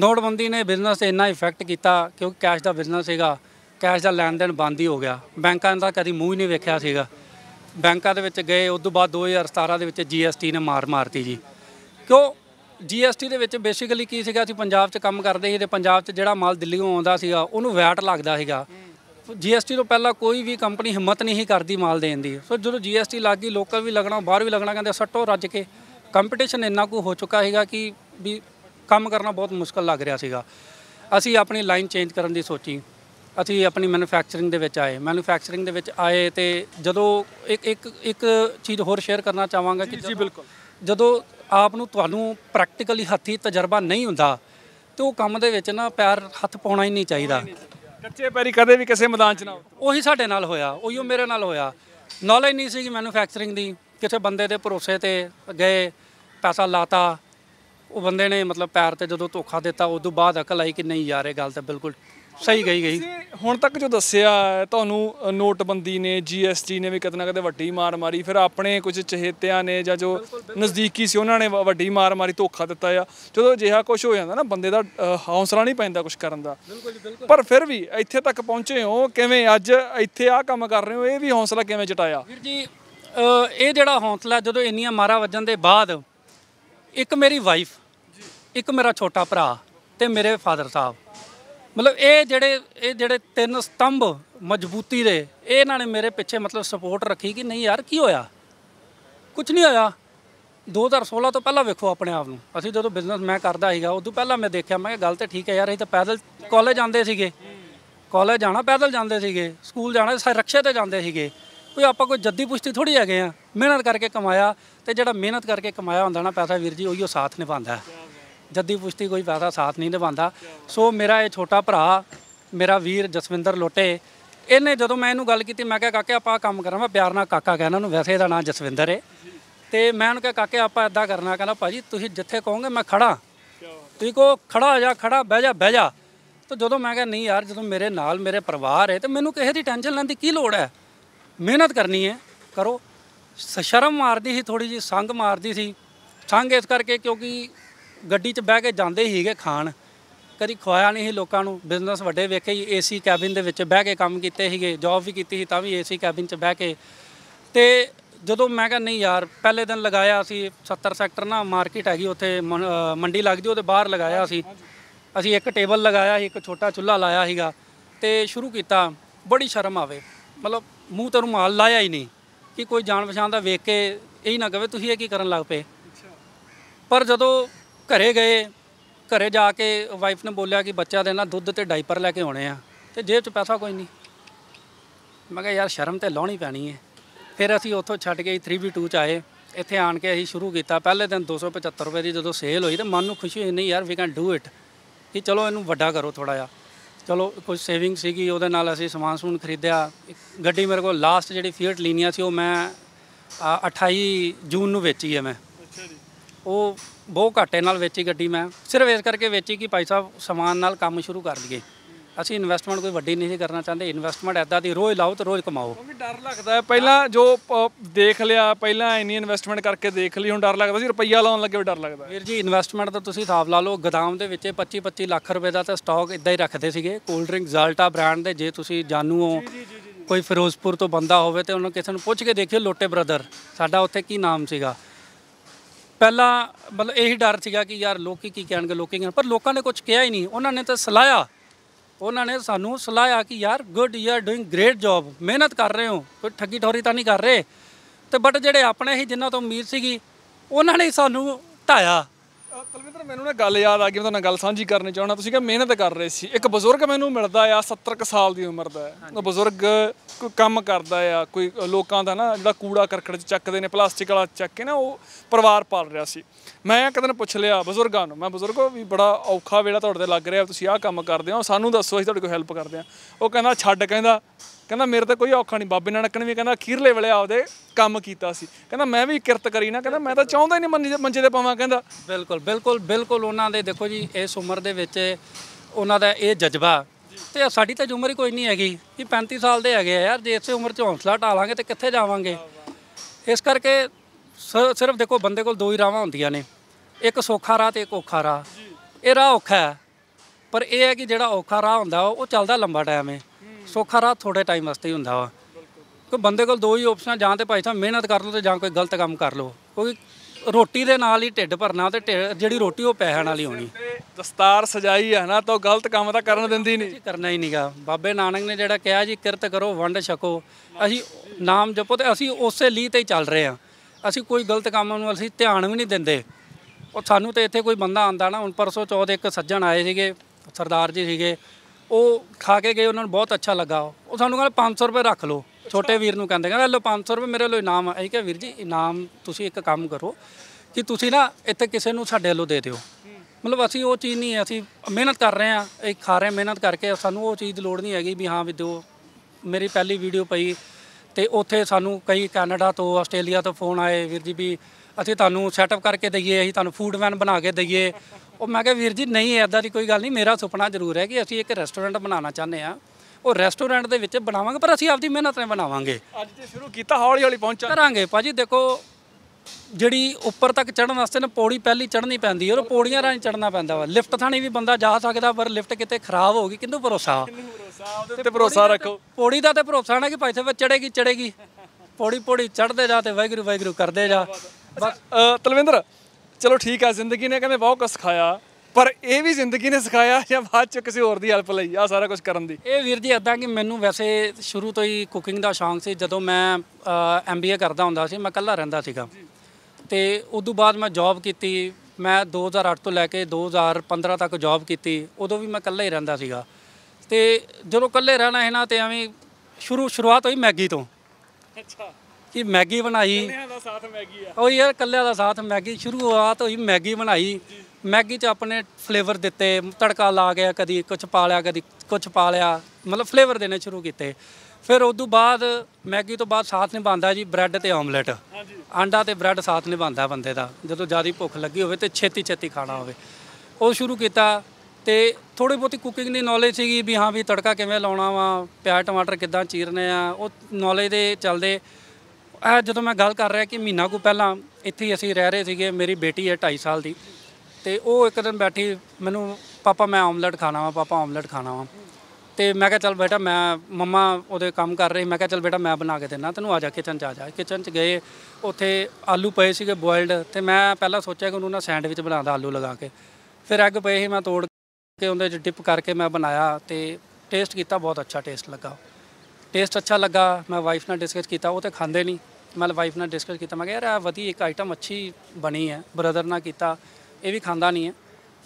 ਨੋਟਬੰਦੀ ਨੇ ਬਿਜ਼ਨਸ ਤੇ ਇੰਨਾ ਇਫੈਕਟ ਕੀਤਾ ਕਿਉਂਕਿ ਕੈਸ਼ ਦਾ ਬਿਜ਼ਨਸ ਸੀਗਾ ਕੈਸ਼ ਦਾ ਲੈਣ ਦੇਣ ਬੰਦ ਹੀ ਹੋ ਗਿਆ ਬੈਂਕਾਂ ਦਾ ਕਦੀ ਮੂੰਹ ਹੀ ਨਹੀਂ ਵੇਖਿਆ ਸੀਗਾ ਬੈਂਕਾਂ ਦੇ ਵਿੱਚ ਗਏ ਉਸ ਤੋਂ ਬਾਅਦ 2017 ਦੇ ਵਿੱਚ ਜੀਐਸਟੀ ਨੇ ਮਾਰ ਮਾਰਤੀ ਜੀ ਕਿਉਂ ਜੀਐਸਟੀ ਦੇ ਵਿੱਚ ਬੇਸਿਕਲੀ ਕੀ ਸੀਗਾ ਅਸੀਂ ਪੰਜਾਬ 'ਚ ਕੰਮ ਕਰਦੇ ਸੀ ਤੇ ਪੰਜਾਬ 'ਚ ਜਿਹੜਾ ਮਾਲ ਦਿੱਲੀੋਂ ਆਉਂਦਾ ਸੀਗਾ ਉਹਨੂੰ ਵੈਟ ਲੱਗਦਾ ਸੀਗਾ ਜੀਐਸਟੀ ਤੋਂ ਪਹਿਲਾਂ ਕੋਈ ਵੀ ਕੰਪਨੀ ਹਿੰਮਤ ਨਹੀਂ ਕਰਦੀ ਮਾਲ ਦੇਣ ਦੀ ਸੋ ਜਦੋਂ ਜੀਐਸਟੀ ਲੱਗ ਗਈ ਲੋਕਲ ਵੀ ਲੱਗਣਾ ਬਾਹਰ ਵੀ ਲੱਗਣਾ ਕਹਿੰਦੇ ਸੱਟੋ ਰੱਜ ਕੇ ਕੰਪੀਟੀਸ਼ਨ ਇੰਨਾ ਕੁ ਹੋ ਚੁੱਕਾ ਹੈਗਾ ਕਿ ਵੀ ਕੰਮ ਕਰਨਾ ਬਹੁਤ ਮੁਸ਼ਕਲ ਲੱਗ ਰਿਹਾ ਸੀਗਾ ਅਸੀਂ ਆਪਣੀ ਲਾਈਨ ਚੇਂਜ ਕਰਨ ਦੀ ਸੋਚੀ ਅਸੀਂ ਆਪਣੀ ਮੈਨੂਫੈਕਚਰਿੰਗ ਦੇ ਵਿੱਚ ਆਏ ਮੈਨੂਫੈਕਚਰਿੰਗ ਦੇ ਵਿੱਚ ਆਏ ਤੇ ਜਦੋਂ ਇੱਕ ਇੱਕ ਇੱਕ ਚੀਜ਼ ਹੋਰ ਸ਼ੇਅਰ ਕਰਨਾ ਚਾਹਾਂਗਾ ਕਿ ਜੀ ਬਿਲਕੁਲ ਜਦੋਂ ਆਪ ਨੂੰ ਤੁਹਾਨੂੰ ਪ੍ਰੈਕਟੀਕਲੀ ਹੱਥੀ ਤਜਰਬਾ ਨਹੀਂ ਹੁੰਦਾ ਤੇ ਉਹ ਕੰਮ ਦੇ ਵਿੱਚ ਨਾ ਪੈਰ ਹੱਥ ਪਾਉਣਾ ਹੀ ਨਹੀਂ ਚਾਹੀਦਾ ਕੱਚੇ ਪੈਰੀ ਕਦੇ ਵੀ ਕਿਸੇ ਮੈਦਾਨ 'ਚ ਨਾ ਉਹੀ ਸਾਡੇ ਨਾਲ ਹੋਇਆ ਉਹੀ ਮੇਰੇ ਨਾਲ ਹੋਇਆ ਨੌਲੇਜ ਨਹੀਂ ਸੀ ਕਿ ਮੈਨੂਫੈਕਚਰਿੰਗ ਦੀ ਕਿਸੇ ਬੰਦੇ ਦੇ ਭਰੋਸੇ ਤੇ ਗਏ ਪੈਸਾ ਲਾਤਾ ਉਹ ਬੰਦੇ ਨੇ ਮਤਲਬ ਪੈਰ ਤੇ ਜਦੋਂ ਧੋਖਾ ਦਿੱਤਾ ਉਸ ਤੋਂ ਬਾਅਦ ਅਕਲ ਆਈ ਕਿ ਨਹੀਂ ਯਾਰ ਇਹ ਗੱਲ ਤਾਂ ਬਿਲਕੁਲ ਸਹੀ ਗਈ ਗਈ ਹੁਣ ਤੱਕ ਜੋ ਦੱਸਿਆ ਤੁਹਾਨੂੰ ਨੋਟਬੰਦੀ ਨੇ ਜੀਐਸਟੀ ਨੇ ਵੀ ਕਦੇ ਨਾ ਕਦੇ ਵੱਡੀ ਮਾਰ ਮਾਰੀ ਫਿਰ ਆਪਣੇ ਕੁਝ ਚਹੇਤਿਆਂ ਨੇ ਜਾਂ ਜੋ ਨਜ਼ਦੀਕੀ ਸੀ ਉਹਨਾਂ ਨੇ ਵੱਡੀ ਮਾਰ ਮਾਰੀ ਧੋਖਾ ਦਿੱਤਾ ਆ ਜਦੋਂ ਅਜਿਹਾ ਕੁਝ ਹੋ ਜਾਂਦਾ ਨਾ ਬੰਦੇ ਦਾ ਹੌਸਲਾ ਨਹੀਂ ਪੈਂਦਾ ਕੁਝ ਕਰਨ ਦਾ ਪਰ ਫਿਰ ਵੀ ਇੱਥੇ ਤੱਕ ਪਹੁੰਚੇ ਹੋ ਕਿਵੇਂ ਅੱਜ ਇੱਥੇ ਆ ਕੰਮ ਕਰ ਰਹੇ ਹੋ ਇਹ ਵੀ ਹੌਸਲਾ ਕਿਵੇਂ ਜਟਾਇਆ ਵੀਰ ਜੀ ਇਹ ਜਿਹੜਾ ਹੌਸਲਾ ਜਦੋਂ ਇੰਨੀਆਂ ਮਾਰਾਂ ਵੱਜਣ ਦੇ ਬਾਅਦ ਇੱਕ ਮੇਰੀ ਵਾਈਫ ਇੱਕ ਮੇਰਾ ਛੋਟਾ ਭਰਾ ਤੇ ਮੇਰੇ ਫਾਦਰ ਸਾਹਿਬ ਮਤਲਬ ਇਹ ਜਿਹੜੇ ਇਹ ਜਿਹੜੇ ਤਿੰਨ ਸਤੰਭ ਮਜ਼ਬੂਤੀ ਦੇ ਇਹਨਾਂ ਨੇ ਮੇਰੇ ਪਿੱਛੇ ਮਤਲਬ ਸਪੋਰਟ ਰੱਖੀ ਕਿ ਨਹੀਂ ਯਾਰ ਕੀ ਹੋਇਆ ਕੁਝ ਨਹੀਂ ਹੋਇਆ 2016 ਤੋਂ ਪਹਿਲਾਂ ਵੇਖੋ ਆਪਣੇ ਆਪ ਨੂੰ ਅਸੀਂ ਜਦੋਂ ਬਿਜ਼ਨਸ ਮੈਂ ਕਰਦਾ ਸੀਗਾ ਉਦੋਂ ਪਹਿਲਾਂ ਮੈਂ ਦੇਖਿਆ ਮੈਂ ਕਿ ਗੱਲ ਤੇ ਠੀਕ ਹੈ ਯਾਰ ਅਸੀਂ ਤਾਂ ਪੈਦਲ ਕਾਲਜ ਜਾਂਦੇ ਸੀਗੇ ਕਾਲਜ ਜਾਣਾ ਪੈਦਲ ਜਾਂਦੇ ਸੀਗੇ ਸਕੂਲ ਜਾਣਾ ਸਾਰੇ ਰਕਸ਼ੇ ਤੇ ਜਾਂਦੇ ਸੀਗੇ ਕੋਈ ਆਪਾਂ ਕੋਈ ਜੱਦੀ ਪੁਸ਼ਤੀ ਥੋੜੀ ਹੈਗੇ ਆ ਮਿਹਨਤ ਕਰਕੇ ਕਮਾਇਆ ਤੇ ਜਿਹੜਾ ਮਿਹਨਤ ਕਰਕੇ ਕਮਾਇਆ ਹੁੰਦਾ ਨਾ ਪੈਸਾ ਵੀਰ ਜੀ ਉਹੀ ਉਹ ਸਾਥ ਨਿਭਾਉਂਦਾ ਹੈ ਜੱਦੀ ਪੁਸ਼ਤੀ ਕੋਈ ਵਾਦਾ ਸਾਥ ਨਹੀਂ ਨਿਭਾਉਂਦਾ ਸੋ ਮੇਰਾ ਇਹ ਛੋਟਾ ਭਰਾ ਮੇਰਾ ਵੀਰ ਜਸਵਿੰਦਰ ਲੋਟੇ ਇਹਨੇ ਜਦੋਂ ਮੈਂ ਇਹਨੂੰ ਗੱਲ ਕੀਤੀ ਮੈਂ ਕਿਹਾ ਕਾਕੇ ਆਪਾਂ ਕੰਮ ਕਰਾਂ ਮੈਂ ਪਿਆਰ ਨਾਲ ਕਾਕਾ ਕਹਿੰਦਾ ਉਹਨੂੰ ਵੈਸੇ ਇਹਦਾ ਨਾਮ ਜਸਵਿੰਦਰ ਏ ਤੇ ਮੈਂ ਉਹਨੂੰ ਕਿਹਾ ਕਾਕੇ ਆਪਾਂ ਇਦਾਂ ਕਰਨਾ ਕਹਿੰਦਾ ਭਾਜੀ ਤੁਸੀਂ ਜਿੱਥੇ ਕਹੋਗੇ ਮੈਂ ਖੜਾ ਤੁਸੀਂ ਕੋ ਖੜਾ ਹੋ ਜਾ ਖੜਾ ਬਹਿ ਜਾ ਬਹਿ ਜਾ ਤੇ ਜਦੋਂ ਮੈਂ ਕਿਹਾ ਨਹੀਂ ਯਾਰ ਜਦੋਂ ਮੇਰੇ ਨਾਲ ਮੇਰੇ ਪਰਿਵਾਰ ਹੈ ਤੇ ਮੈਨੂੰ ਕਿਸੇ ਦੀ ਟੈਨਸ਼ਨ ਲੈਣ ਦੀ ਕੀ ਲੋੜ ਹੈ ਮਿਹਨਤ ਕਰਨੀ ਹੈ ਕਰੋ ਸ਼ਰਮ ਮਾਰਦੀ ਸੀ ਥੋੜੀ ਜੀ ਸੰਗ ਮਾਰਦੀ ਸੀ ਸੰਗ ਇਸ ਕਰਕੇ ਕਿਉਂਕਿ ਗੱਡੀ 'ਚ ਬਹਿ ਕੇ ਜਾਂਦੇ ਹੀਗੇ ਖਾਣ ਕਦੀ ਖਵਾਇਆ ਨਹੀਂ ਸੀ ਲੋਕਾਂ ਨੂੰ ਬਿਜ਼ਨਸ ਵੱਡੇ ਵੇਖੇ ਹੀ ਏਸੀ ਕੈਬਿਨ ਦੇ ਵਿੱਚ ਬਹਿ ਕੇ ਕੰਮ ਕੀਤੇ ਸੀਗੇ ਜੌਬ ਵੀ ਕੀਤੀ ਸੀ ਤਾਂ ਵੀ ਏਸੀ ਕੈਬਿਨ 'ਚ ਬਹਿ ਕੇ ਤੇ ਜਦੋਂ ਮੈਂ ਕਹਾਂ ਨਹੀਂ ਯਾਰ ਪਹਿਲੇ ਦਿਨ ਲਗਾਇਆ ਸੀ 70 ਸੈਕਟਰ ਨਾ ਮਾਰਕੀਟ ਹੈਗੀ ਉੱਥੇ ਮੰਡੀ ਲੱਗਦੀ ਉਹਦੇ ਬਾਹਰ ਲਗਾਇਆ ਸੀ ਅਸੀਂ ਇੱਕ ਟੇਬਲ ਲਗਾਇਆ ਸੀ ਇੱਕ ਛੋਟਾ ਚੁੱਲ੍ਹਾ ਲਾਇਆ ਸੀਗਾ ਤੇ ਸ਼ੁਰੂ ਕੀਤਾ ਬੜੀ ਸ਼ਰਮ ਆਵੇ ਮਤਲਬ ਮੂੰਹ ਤੇ ਰੁਮਾਲ ਲਾਇਆ ਹੀ ਨਹੀਂ ਕਿ ਕੋਈ ਜਾਣ ਪਛਾਣ ਦਾ ਵੇਖ ਕੇ ਇਹ ਨਾ ਕਹੇ ਤੁਸੀਂ ਇਹ ਕੀ ਕਰਨ ਲੱਗ ਪਏ ਪਰ ਜਦੋਂ ਘਰੇ ਗਏ ਘਰੇ ਜਾ ਕੇ ਵਾਈਫ ਨੇ ਬੋਲਿਆ ਕਿ ਬੱਚਾ ਦੇ ਨਾਲ ਦੁੱਧ ਤੇ ਡਾਈਪਰ ਲੈ ਕੇ ਆਉਣੇ ਆ ਤੇ ਜੇਬ 'ਚ ਪੈਸਾ ਕੋਈ ਨਹੀਂ ਮੈਂ ਕਿਹਾ ਯਾਰ ਸ਼ਰਮ ਤੇ ਲਾਉਣੀ ਪੈਣੀ ਹੈ ਫਿਰ ਅਸੀਂ ਉੱਥੋਂ ਛੱਡ ਕੇ 3B2 ਚ ਆਏ ਇੱਥੇ ਆਣ ਕੇ ਅਸੀਂ ਸ਼ੁਰੂ ਕੀਤਾ ਪਹਿਲੇ ਦਿਨ 275 ਰੁਪਏ ਦੀ ਜਦੋਂ ਸੇਲ ਹੋਈ ਤੇ ਮਨ ਨੂੰ ਖੁਸ਼ੀ ਹੋਈ ਨਹੀਂ ਯਾਰ ਵੀ ਕੈਨ ਡੂ ਇਟ ਕਿ ਚਲੋ ਇਹਨੂੰ ਵੱਡਾ ਕਰੋ ਥੋੜਾ ਜਿਹਾ ਚਲੋ ਕੁਝ ਸੇਵਿੰਗ ਸੀਗੀ ਉਹਦੇ ਨਾਲ ਅਸੀਂ ਸਮਾਨ ਸੂਨ ਖਰੀਦਿਆ ਗੱਡੀ ਮੇਰੇ ਕੋਲ ਲਾਸਟ ਜਿਹੜੀ ਫੀਟ ਲੀਨੀਆ ਸੀ ਉਹ ਮੈਂ 28 ਜੂਨ ਨੂੰ ਵੇਚੀ ਹੈ ਮੈਂ ਅੱਛਾ ਜੀ ਉਹ ਬਹੁਤ ਘਾਟੇ ਨਾਲ ਵੇਚੀ ਗੱਡੀ ਮੈਂ ਸਿਰਫ ਇਸ ਕਰਕੇ ਵੇਚੀ ਕਿ ਭਾਈ ਸਾਹਿਬ ਸਮਾਨ ਨਾਲ ਕੰਮ ਸ਼ੁਰੂ ਕਰ ਲਈਏ ਅਸੀਂ ਇਨਵੈਸਟਮੈਂਟ ਕੋਈ ਵੱਡੀ ਨਹੀਂ ਕਰਨਾ ਚਾਹੁੰਦੇ ਇਨਵੈਸਟਮੈਂਟ ਐਦਾਂ ਦੀ ਰੋਜ਼ ਲਾਓ ਤੇ ਰੋਜ਼ ਕਮਾਓ ਕਿਉਂਕਿ ਡਰ ਲੱਗਦਾ ਹੈ ਪਹਿਲਾਂ ਜੋ ਦੇਖ ਲਿਆ ਪਹਿਲਾਂ ਇੰਨੀ ਇਨਵੈਸਟਮੈਂਟ ਕਰਕੇ ਦੇਖ ਲਈ ਹੁਣ ਡਰ ਲੱਗਦਾ ਸੀ ਰੁਪਈਆ ਲਾਉਣ ਲੱਗੇ ਵੀ ਡਰ ਲੱਗਦਾ ਵੀਰ ਜੀ ਇਨਵੈਸਟਮੈਂਟ ਤਾਂ ਤੁਸੀਂ ਹਿਸਾਬ ਲਾ ਲਓ ਗਦਾਮ ਦੇ ਵਿੱਚ 25 25 ਲੱਖ ਰੁਪਏ ਦਾ ਤਾਂ ਸਟਾਕ ਇਦਾਂ ਹੀ ਰੱਖਦੇ ਸੀਗੇ ਕੋਲਡ ਡਰਿੰਕ ਜ਼ਾਲਟਾ ਬ੍ਰਾਂਡ ਦੇ ਜੇ ਤੁਸੀਂ ਜਾਣੂ ਹੋ ਕੋਈ ਫਿਰੋਜ਼ਪੁਰ ਤੋਂ ਬੰਦਾ ਹੋਵੇ ਤੇ ਉਹਨੂੰ ਕਿਸੇ ਨੂੰ ਪੁੱਛ ਕੇ ਦੇਖਿਓ ਲੋਟੇ ਬ੍ਰਦਰ ਸਾਡਾ ਉੱਥੇ ਕੀ ਨਾਮ ਸੀਗਾ ਪਹਿਲਾਂ ਮਤਲਬ ਇਹੀ ਡਰ ਸੀਗਾ ਕਿ ਯਾਰ ਲੋਕੀ ਕੀ ਕਹਿਣਗੇ ਲੋਕੀ ਕਹਿਣ ਪਰ ਲੋਕਾਂ ਨੇ ਕੁਝ ਕਿਹਾ ਹੀ ਨਹੀਂ ਉਹਨਾਂ ਨੇ ਤਾਂ ਸਲਾਇਆ ਉਹਨਾਂ ਨੇ ਸਾਨੂੰ ਸਲਾਇਆ ਕਿ ਯਾਰ good you are doing great job ਮਿਹਨਤ ਕਰ ਰਹੇ ਹੋ ਕੋਈ ਠੱਗੀ ਠੋਰੀ ਤਾਂ ਨਹੀਂ ਕਰ ਰਹੇ ਤੇ ਬਟ ਜਿਹੜੇ ਆਪਣੇ ਹੀ ਜਿਨ੍ਹਾਂ ਤੋਂ ਉਮੀਦ ਸੀਗੀ ਉਹਨਾਂ ਨੇ ਸਾਨੂੰ ਢਾਇਆ ਤਲਵਿੰਦਰ ਮੈਨੂੰ ਨਾ ਗੱਲ ਯਾਦ ਆ ਗਈ ਮੈਂ ਤੁਹਾਨੂੰ ਗੱਲ ਸਾਂਝੀ ਕਰਨੀ ਚਾਹਣਾ ਤੁਸੀਂ ਕਿ ਮਿਹਨਤ ਕਰ ਰਹੇ ਸੀ ਇੱਕ ਬਜ਼ੁਰਗ ਮੈਨੂੰ ਮਿਲਦਾ ਆ 70 ਕ ਸਾਲ ਦੀ ਉਮਰ ਦਾ ਉਹ ਬਜ਼ੁਰਗ ਕੋਈ ਕੰਮ ਕਰਦਾ ਆ ਕੋਈ ਲੋਕਾਂ ਦਾ ਨਾ ਜਿਹੜਾ ਕੂੜਾ ਕਰਕਟ ਚੱਕਦੇ ਨੇ ਪਲਾਸਟਿਕ ਵਾਲਾ ਚੱਕ ਕੇ ਨਾ ਉਹ ਪਰਿਵਾਰ ਪਾਲ ਰਿਹਾ ਸੀ ਮੈਂ ਇੱਕ ਦਿਨ ਪੁੱਛ ਲਿਆ ਬਜ਼ੁਰਗਾਂ ਨੂੰ ਮੈਂ ਬਜ਼ੁਰਗੋ ਵੀ ਬੜਾ ਔਖਾ ਵੇਲਾ ਤੁਹਾਡੇ ਤੇ ਲੱਗ ਰਿਹਾ ਤੁਸੀਂ ਆਹ ਕੰਮ ਕਰਦੇ ਹੋ ਸਾਨੂੰ ਦੱਸੋ ਅਸੀਂ ਤੁਹਾਡੇ ਕੋਲ ਹੈਲਪ ਕਰਦੇ ਆ ਉਹ ਕਹਿੰਦਾ ਛੱਡ ਕਹਿੰਦਾ ਕਹਿੰਦਾ ਮੇਰੇ ਤਾਂ ਕੋਈ ਔਖਾ ਨਹੀਂ ਬਾਬੇ ਨਾਨਕ ਨੇ ਵੀ ਕਹਿੰਦਾ ਅਖੀਰਲੇ ਵੇਲੇ ਆਉਦੇ ਕੰਮ ਕੀਤਾ ਸੀ ਕਹਿੰਦਾ ਮੈਂ ਵੀ ਕਿਰਤ ਕਰੀ ਨਾ ਕਹਿੰਦਾ ਮੈਂ ਤਾਂ ਚਾਹੁੰਦਾ ਹੀ ਨਹੀਂ ਮੰਜੇ ਤੇ ਪਾਵਾਂ ਕਹਿੰਦਾ ਬਿਲਕੁਲ ਬਿਲਕੁਲ ਬਿਲਕੁਲ ਉਹਨਾਂ ਦੇ ਦੇਖੋ ਜੀ ਇਸ ਉਮਰ ਦੇ ਵਿੱਚ ਉਹਨਾਂ ਦਾ ਇਹ ਜਜ਼ਬਾ ਤੇ ਸਾਡੀ ਤਾਂ ਉਮਰ ਹੀ ਕੋਈ ਨਹੀਂ ਹੈਗੀ ਵੀ 35 ਸਾਲ ਦੇ ਹੈਗੇ ਆ ਯਾਰ ਜੇ ਇਸੇ ਉਮਰ 'ਚ ਹੌਸਲਾ ਟਾਲਾਂਗੇ ਤੇ ਕਿੱਥੇ ਜਾਵਾਂਗੇ ਇਸ ਕਰਕੇ ਸਿਰਫ ਦੇਖੋ ਬੰਦੇ ਕੋਲ ਦੋ ਹੀ ਰਾਹਾਂ ਹੁੰਦੀਆਂ ਨੇ ਇੱਕ ਸੌਖਾ ਰਾਹ ਤੇ ਇੱਕ ਔਖਾ ਰਾਹ ਇਹ ਰਾਹ ਔਖਾ ਹੈ ਪਰ ਇਹ ਹੈ ਕਿ ਜਿਹੜਾ ਔਖਾ ਰਾਹ ਹੁੰਦਾ ਉਹ ਚੱਲਦਾ ਲੰਬਾ ਟਾਈਮ ਹੈ ਸੌਖਾ ਰਾਹ ਥੋੜੇ ਟਾਈਮ ਵਾਸਤੇ ਹੀ ਹੁੰਦਾ ਵਾ ਕਿ ਬੰਦੇ ਕੋਲ ਦੋ ਹੀ ਆਪਸ਼ਨਾਂ ਜਾਂ ਤੇ ਭਾਈ ਸਾਹਿਬ ਮਿਹਨਤ ਕਰ ਲਓ ਤੇ ਜਾਂ ਕੋਈ ਗਲਤ ਕੰਮ ਕਰ ਲਓ ਕਿਉਂਕਿ ਰੋਟੀ ਦੇ ਨਾਲ ਹੀ ਢਿੱਡ ਭਰਨਾ ਤੇ ਜਿਹੜੀ ਰੋਟੀ ਉਹ ਪੈਸਿਆਂ ਨਾਲ ਹੀ ਹੋਣੀ ਦਸਤਾਰ ਸਜਾਈ ਹੈ ਨਾ ਤਾਂ ਉਹ ਗਲਤ ਕੰਮ ਤਾਂ ਕਰਨ ਦਿੰਦੀ ਨਹੀਂ ਕਰਨਾ ਹੀ ਨਹੀਂਗਾ ਬਾਬੇ ਨਾਨਕ ਨੇ ਜਿਹੜਾ ਕਿਹਾ ਜੀ ਕਿਰਤ ਕਰੋ ਵੰਡ ਛਕੋ ਅਸੀਂ ਨਾਮ ਜਪੋ ਤੇ ਅਸੀਂ ਉਸੇ ਲਈ ਤੇ ਚੱਲ ਰਹੇ ਆ ਅਸੀਂ ਕੋਈ ਗਲਤ ਕੰਮ ਨੂੰ ਅਸੀਂ ਧਿਆਨ ਵੀ ਨਹੀਂ ਦਿੰਦੇ ਉਹ ਸਾਨੂੰ ਤੇ ਇੱਥੇ ਕੋਈ ਬੰਦਾ ਆਂਦਾ ਨਾ ਹੁਣ ਪਰਸੋ ਚੌਥ ਇੱਕ ਸੱਜਣ ਆਏ ਸੀਗੇ ਸਰਦਾਰ ਜੀ ਸੀਗੇ ਉਹ ਖਾ ਕੇ ਗਏ ਉਹਨਾਂ ਨੂੰ ਬਹੁਤ ਅੱਛਾ ਲੱਗਾ ਉਹ ਸਾਨੂੰ ਕਹਿੰਦੇ 500 ਰੁਪਏ ਰੱਖ ਲਓ ਛੋਟੇ ਵੀਰ ਨੂੰ ਕਹਿੰਦੇ ਕਹਿੰਦਾ ਲਓ 500 ਰੁਪਏ ਮੇਰੇ ਲਈ ਇਨਾਮ ਅਸੀਂ ਕਿ ਵੀਰ ਜੀ ਇਨਾਮ ਤੁਸੀਂ ਇੱਕ ਕੰਮ ਕਰੋ ਕਿ ਤੁਸੀਂ ਨਾ ਇੱਥੇ ਕਿਸੇ ਨੂੰ ਸਾਡੇ ਵੱਲੋਂ ਦੇ ਦਿਓ ਮਤਲਬ ਅਸੀਂ ਉਹ ਚੀਜ਼ ਨਹੀਂ ਹੈ ਅਸੀਂ ਮਿਹਨਤ ਕਰ ਰਹੇ ਆ ਇਹ ਖਾ ਰਹੇ ਮਿਹਨਤ ਕਰਕੇ ਸਾਨੂੰ ਉਹ ਚੀਜ਼ ਲੋੜ ਨਹੀਂ ਹੈਗੀ ਵੀ ਹਾਂ ਵੀ ਦਿਓ ਮੇਰੀ ਪਹਿਲੀ ਵੀਡੀਓ ਪਈ ਤੇ ਉੱਥੇ ਸਾਨੂੰ ਕਈ ਕੈਨੇਡਾ ਤੋਂ ਆਸਟ੍ਰੇਲੀਆ ਤੋਂ ਫੋਨ ਆਏ ਵੀਰ ਜੀ ਵੀ ਅਸੀਂ ਤੁਹਾਨੂੰ ਸੈਟਅਪ ਕਰਕੇ ਦਈਏ ਅਸੀਂ ਤੁਹਾਨੂੰ ਫੂਡ ਵੈਨ ਬਣਾ ਕੇ ਦਈਏ ਉਹ ਮੈਂ ਕਿਹਾ ਵੀਰ ਜੀ ਨਹੀਂ ਐਦਾਂ ਦੀ ਕੋਈ ਗੱਲ ਨਹੀਂ ਮੇਰਾ ਸੁਪਨਾ ਜ਼ਰੂਰ ਹੈ ਕਿ ਅਸੀਂ ਇੱਕ ਰੈਸਟੋਰੈਂਟ ਬਣਾਉਣਾ ਚਾਹੁੰਦੇ ਆ ਉਹ ਰੈਸਟੋਰੈਂਟ ਦੇ ਵਿੱਚ ਬਣਾਵਾਂਗੇ ਪਰ ਅਸੀਂ ਆਪਦੀ ਮਿਹਨਤ ਨਾਲ ਬਣਾਵਾਂਗੇ ਅੱਜ ਤੇ ਸ਼ੁਰੂ ਕੀਤਾ ਹੌਲੀ ਹੌਲੀ ਪਹੁੰਚਾਂਗੇ ਕਰਾਂਗੇ ਭਾਜੀ ਦੇਖੋ ਜਿਹੜੀ ਉੱਪਰ ਤੱਕ ਚੜਨ ਵਾਸਤੇ ਨਾ ਪੌੜੀ ਪਹਿਲੀ ਚੜਨੀ ਪੈਂਦੀ ਔਰ ਪੌੜੀਆਂ ਰਾਹੀਂ ਚੜਨਾ ਪੈਂਦਾ ਵਾ ਲਿਫਟ ਥਾਣੀ ਵੀ ਬੰਦਾ ਜਾ ਸਕਦਾ ਪਰ ਲਿਫਟ ਕਿਤੇ ਖਰਾਬ ਹੋ ਗਈ ਕਿੰਦੂ ਭਰੋਸਾ ਤੇ ਭਰੋਸਾ ਰੱਖੋ ਪੌੜੀ ਦਾ ਤੇ ਭਰੋਸਾ ਨਾ ਕਿ ਭਾਈ ਵਿੱਚ ਚੜੇਗੀ ਚੜੇਗੀ ਪੌੜੀ ਪੌੜੀ ਚੜਦੇ ਜਾ ਤੇ ਵੈਗਰੂ ਵੈਗਰੂ ਕਰਦੇ ਜਾ ਬਸ ਤਲਵਿੰਦਰ ਚਲੋ ਠੀਕ ਆ ਜ਼ਿੰਦਗੀ ਨੇ ਕਹਿੰਦੇ ਬਹੁਤ ਕੁਝ ਸਿਖਾਇਆ ਪਰ ਇਹ ਵੀ ਜ਼ਿੰਦਗੀ ਨੇ ਸਿਖਾਇਆ ਜਾਂ ਬਾਅਦ ਚ ਕਿਸੇ ਹੋਰ ਦੀ ਹੈਲਪ ਲਈ ਆ ਸਾਰਾ ਕੁਝ ਕਰਨ ਦੀ ਇਹ ਵੀਰ ਜੀ ਇਦਾਂ ਕਿ ਮੈਨੂੰ ਵੈਸੇ ਸ਼ੁਰੂ ਤੋਂ ਹੀ ਕੁਕਿੰਗ ਦਾ ਸ਼ੌਂਕ ਸੀ ਜਦੋਂ ਮੈਂ ਐਮਬੀਏ ਕਰਦਾ ਹੁੰਦਾ ਸੀ ਮੈਂ ਇਕੱਲਾ ਰਹਿੰਦਾ ਸੀਗਾ ਤੇ ਉਸ ਤੋਂ ਬਾਅਦ ਮੈਂ ਜੌਬ ਕੀਤੀ ਮੈਂ 2008 ਤੋਂ ਲੈ ਕੇ 2015 ਤੱਕ ਜੌਬ ਕੀਤੀ ਉਦੋਂ ਵੀ ਮੈਂ ਇਕੱਲਾ ਹੀ ਰਹਿੰਦਾ ਸੀਗਾ ਤੇ ਜਦੋਂ ਇਕੱਲੇ ਰਹਿਣਾ ਹੈ ਨਾ ਤੇ ਐਵੇਂ ਸ਼ੁਰੂ ਸ਼ੁਰੂਆਤ ਹੋਈ ਮੈਗੀ ਤੋਂ ਅੱਛਾ ਕਿ ਮੈਗੀ ਬਣਾਈ ਦਾ ਸਾਥ ਮੈਗੀ ਆ ਉਹ ਯਾਰ ਕੱਲਿਆਂ ਦਾ ਸਾਥ ਮੈਗੀ ਸ਼ੁਰੂਆਤ ਹੋਈ ਮੈਗੀ ਬਣਾਈ ਮੈਗੀ 'ਚ ਆਪਣੇ ਫਲੇਵਰ ਦਿੱਤੇ ਤੜਕਾ ਲਾ ਗਿਆ ਕਦੀ ਕੁਝ ਪਾ ਲਿਆ ਕਦੀ ਕੁਝ ਪਾ ਲਿਆ ਮਤਲਬ ਫਲੇਵਰ ਦੇਣੇ ਸ਼ੁਰੂ ਕੀਤੇ ਫਿਰ ਉਸ ਤੋਂ ਬਾਅਦ ਮੈਗੀ ਤੋਂ ਬਾਅਦ ਸਾਥ ਨਿਭਾਉਂਦਾ ਜੀ ਬ੍ਰੈਡ ਤੇ ਆਮਲੇਟ ਹਾਂਜੀ ਆਂਡਾ ਤੇ ਬ੍ਰੈਡ ਸਾਥ ਨਿਭਾਉਂਦਾ ਬੰਦੇ ਦਾ ਜਦੋਂ ਜ਼ਿਆਦਾ ਭੁੱਖ ਲੱਗੀ ਹੋਵੇ ਤੇ ਛੇਤੀ ਛੇਤੀ ਖਾਣਾ ਹੋਵੇ ਉਹ ਸ਼ੁਰੂ ਕੀਤਾ ਤੇ ਥੋੜੀ ਬਹੁਤੀ ਕੁਕਿੰਗ ਦੀ ਨੌਲੇਜ ਸੀਗੀ ਵੀ ਹਾਂ ਵੀ ਤੜਕਾ ਕਿਵੇਂ ਲਾਉਣਾ ਵਾ ਪਿਆਜ਼ ਟਮਾਟਰ ਕਿੱਦਾਂ ਚੀਰਨੇ ਆ ਉਹ ਨੌਲੇਜ ਦੇ ਚੱਲਦੇ ਆ ਜਦੋਂ ਮੈਂ ਗੱਲ ਕਰ ਰਿਹਾ ਕਿ ਮਹੀਨਾ ਕੋ ਪਹਿਲਾਂ ਇੱਥੇ ਅਸੀਂ ਰਹਿ ਰਹੇ ਸੀਗੇ ਮੇਰੀ ਬੇਟੀ ਹੈ 2.5 ਸਾਲ ਦੀ ਤੇ ਉਹ ਇੱਕ ਦਿਨ ਬੈਠੀ ਮੈਨੂੰ ਪਾਪਾ ਮੈਂ ਆਮਲੇਟ ਖਾਣਾ ਵਾ ਪਾਪਾ ਆਮਲੇਟ ਖਾਣਾ ਵਾ ਤੇ ਮੈਂ ਕਿਹਾ ਚੱਲ ਬੇਟਾ ਮੈਂ ਮੰਮਾ ਉਹਦੇ ਕੰਮ ਕਰ ਰਹੀ ਮੈਂ ਕਿਹਾ ਚੱਲ ਬੇਟਾ ਮੈਂ ਬਣਾ ਕੇ ਦੇਣਾ ਤੈਨੂੰ ਆ ਜਾ ਕਿਚਨ ਚ ਆ ਜਾ ਕਿਚਨ ਚ ਗਏ ਉੱਥੇ ਆਲੂ ਪਏ ਸੀਗੇ ਬੋਇਲਡ ਤੇ ਮੈਂ ਪਹਿਲਾਂ ਸੋਚਿਆ ਕਿ ਉਹਨੂੰ ਨਾ ਸੈਂਡਵਿਚ ਬਣਾਦਾ ਆਲੂ ਲਗਾ ਕੇ ਫਿਰ ਐਗ ਪਏ ਸੀ ਮੈਂ ਤੋੜ ਕੇ ਉਹਦੇ ਚ ਡਿਪ ਕਰਕੇ ਮੈਂ ਬਣਾਇਆ ਤੇ ਟੇਸਟ ਕੀਤਾ ਬਹੁਤ ਅੱਛਾ ਟੇਸਟ ਲੱਗਾ ਟੇਸਟ ਅੱਛਾ ਲੱਗਾ ਮੈਂ ਵਾਈਫ ਨਾਲ ਡਿਸਕਸ ਕੀਤਾ ਉਹ ਤੇ ਖਾਂਦੇ ਨਹੀਂ ਮੈਂ ਵਾਈਫ ਨਾਲ ਡਿਸਕਸ ਕੀਤਾ ਮੈਂ ਕਿਹਾ ਯਾਰ ਆ ਵਧੀਆ ਇੱਕ ਆਈਟਮ ਅੱਛੀ ਬਣੀ ਹੈ ਬ੍ਰਦਰ ਨਾਲ ਕੀਤਾ ਇਹ ਵੀ ਖਾਂਦਾ ਨਹੀਂ ਹੈ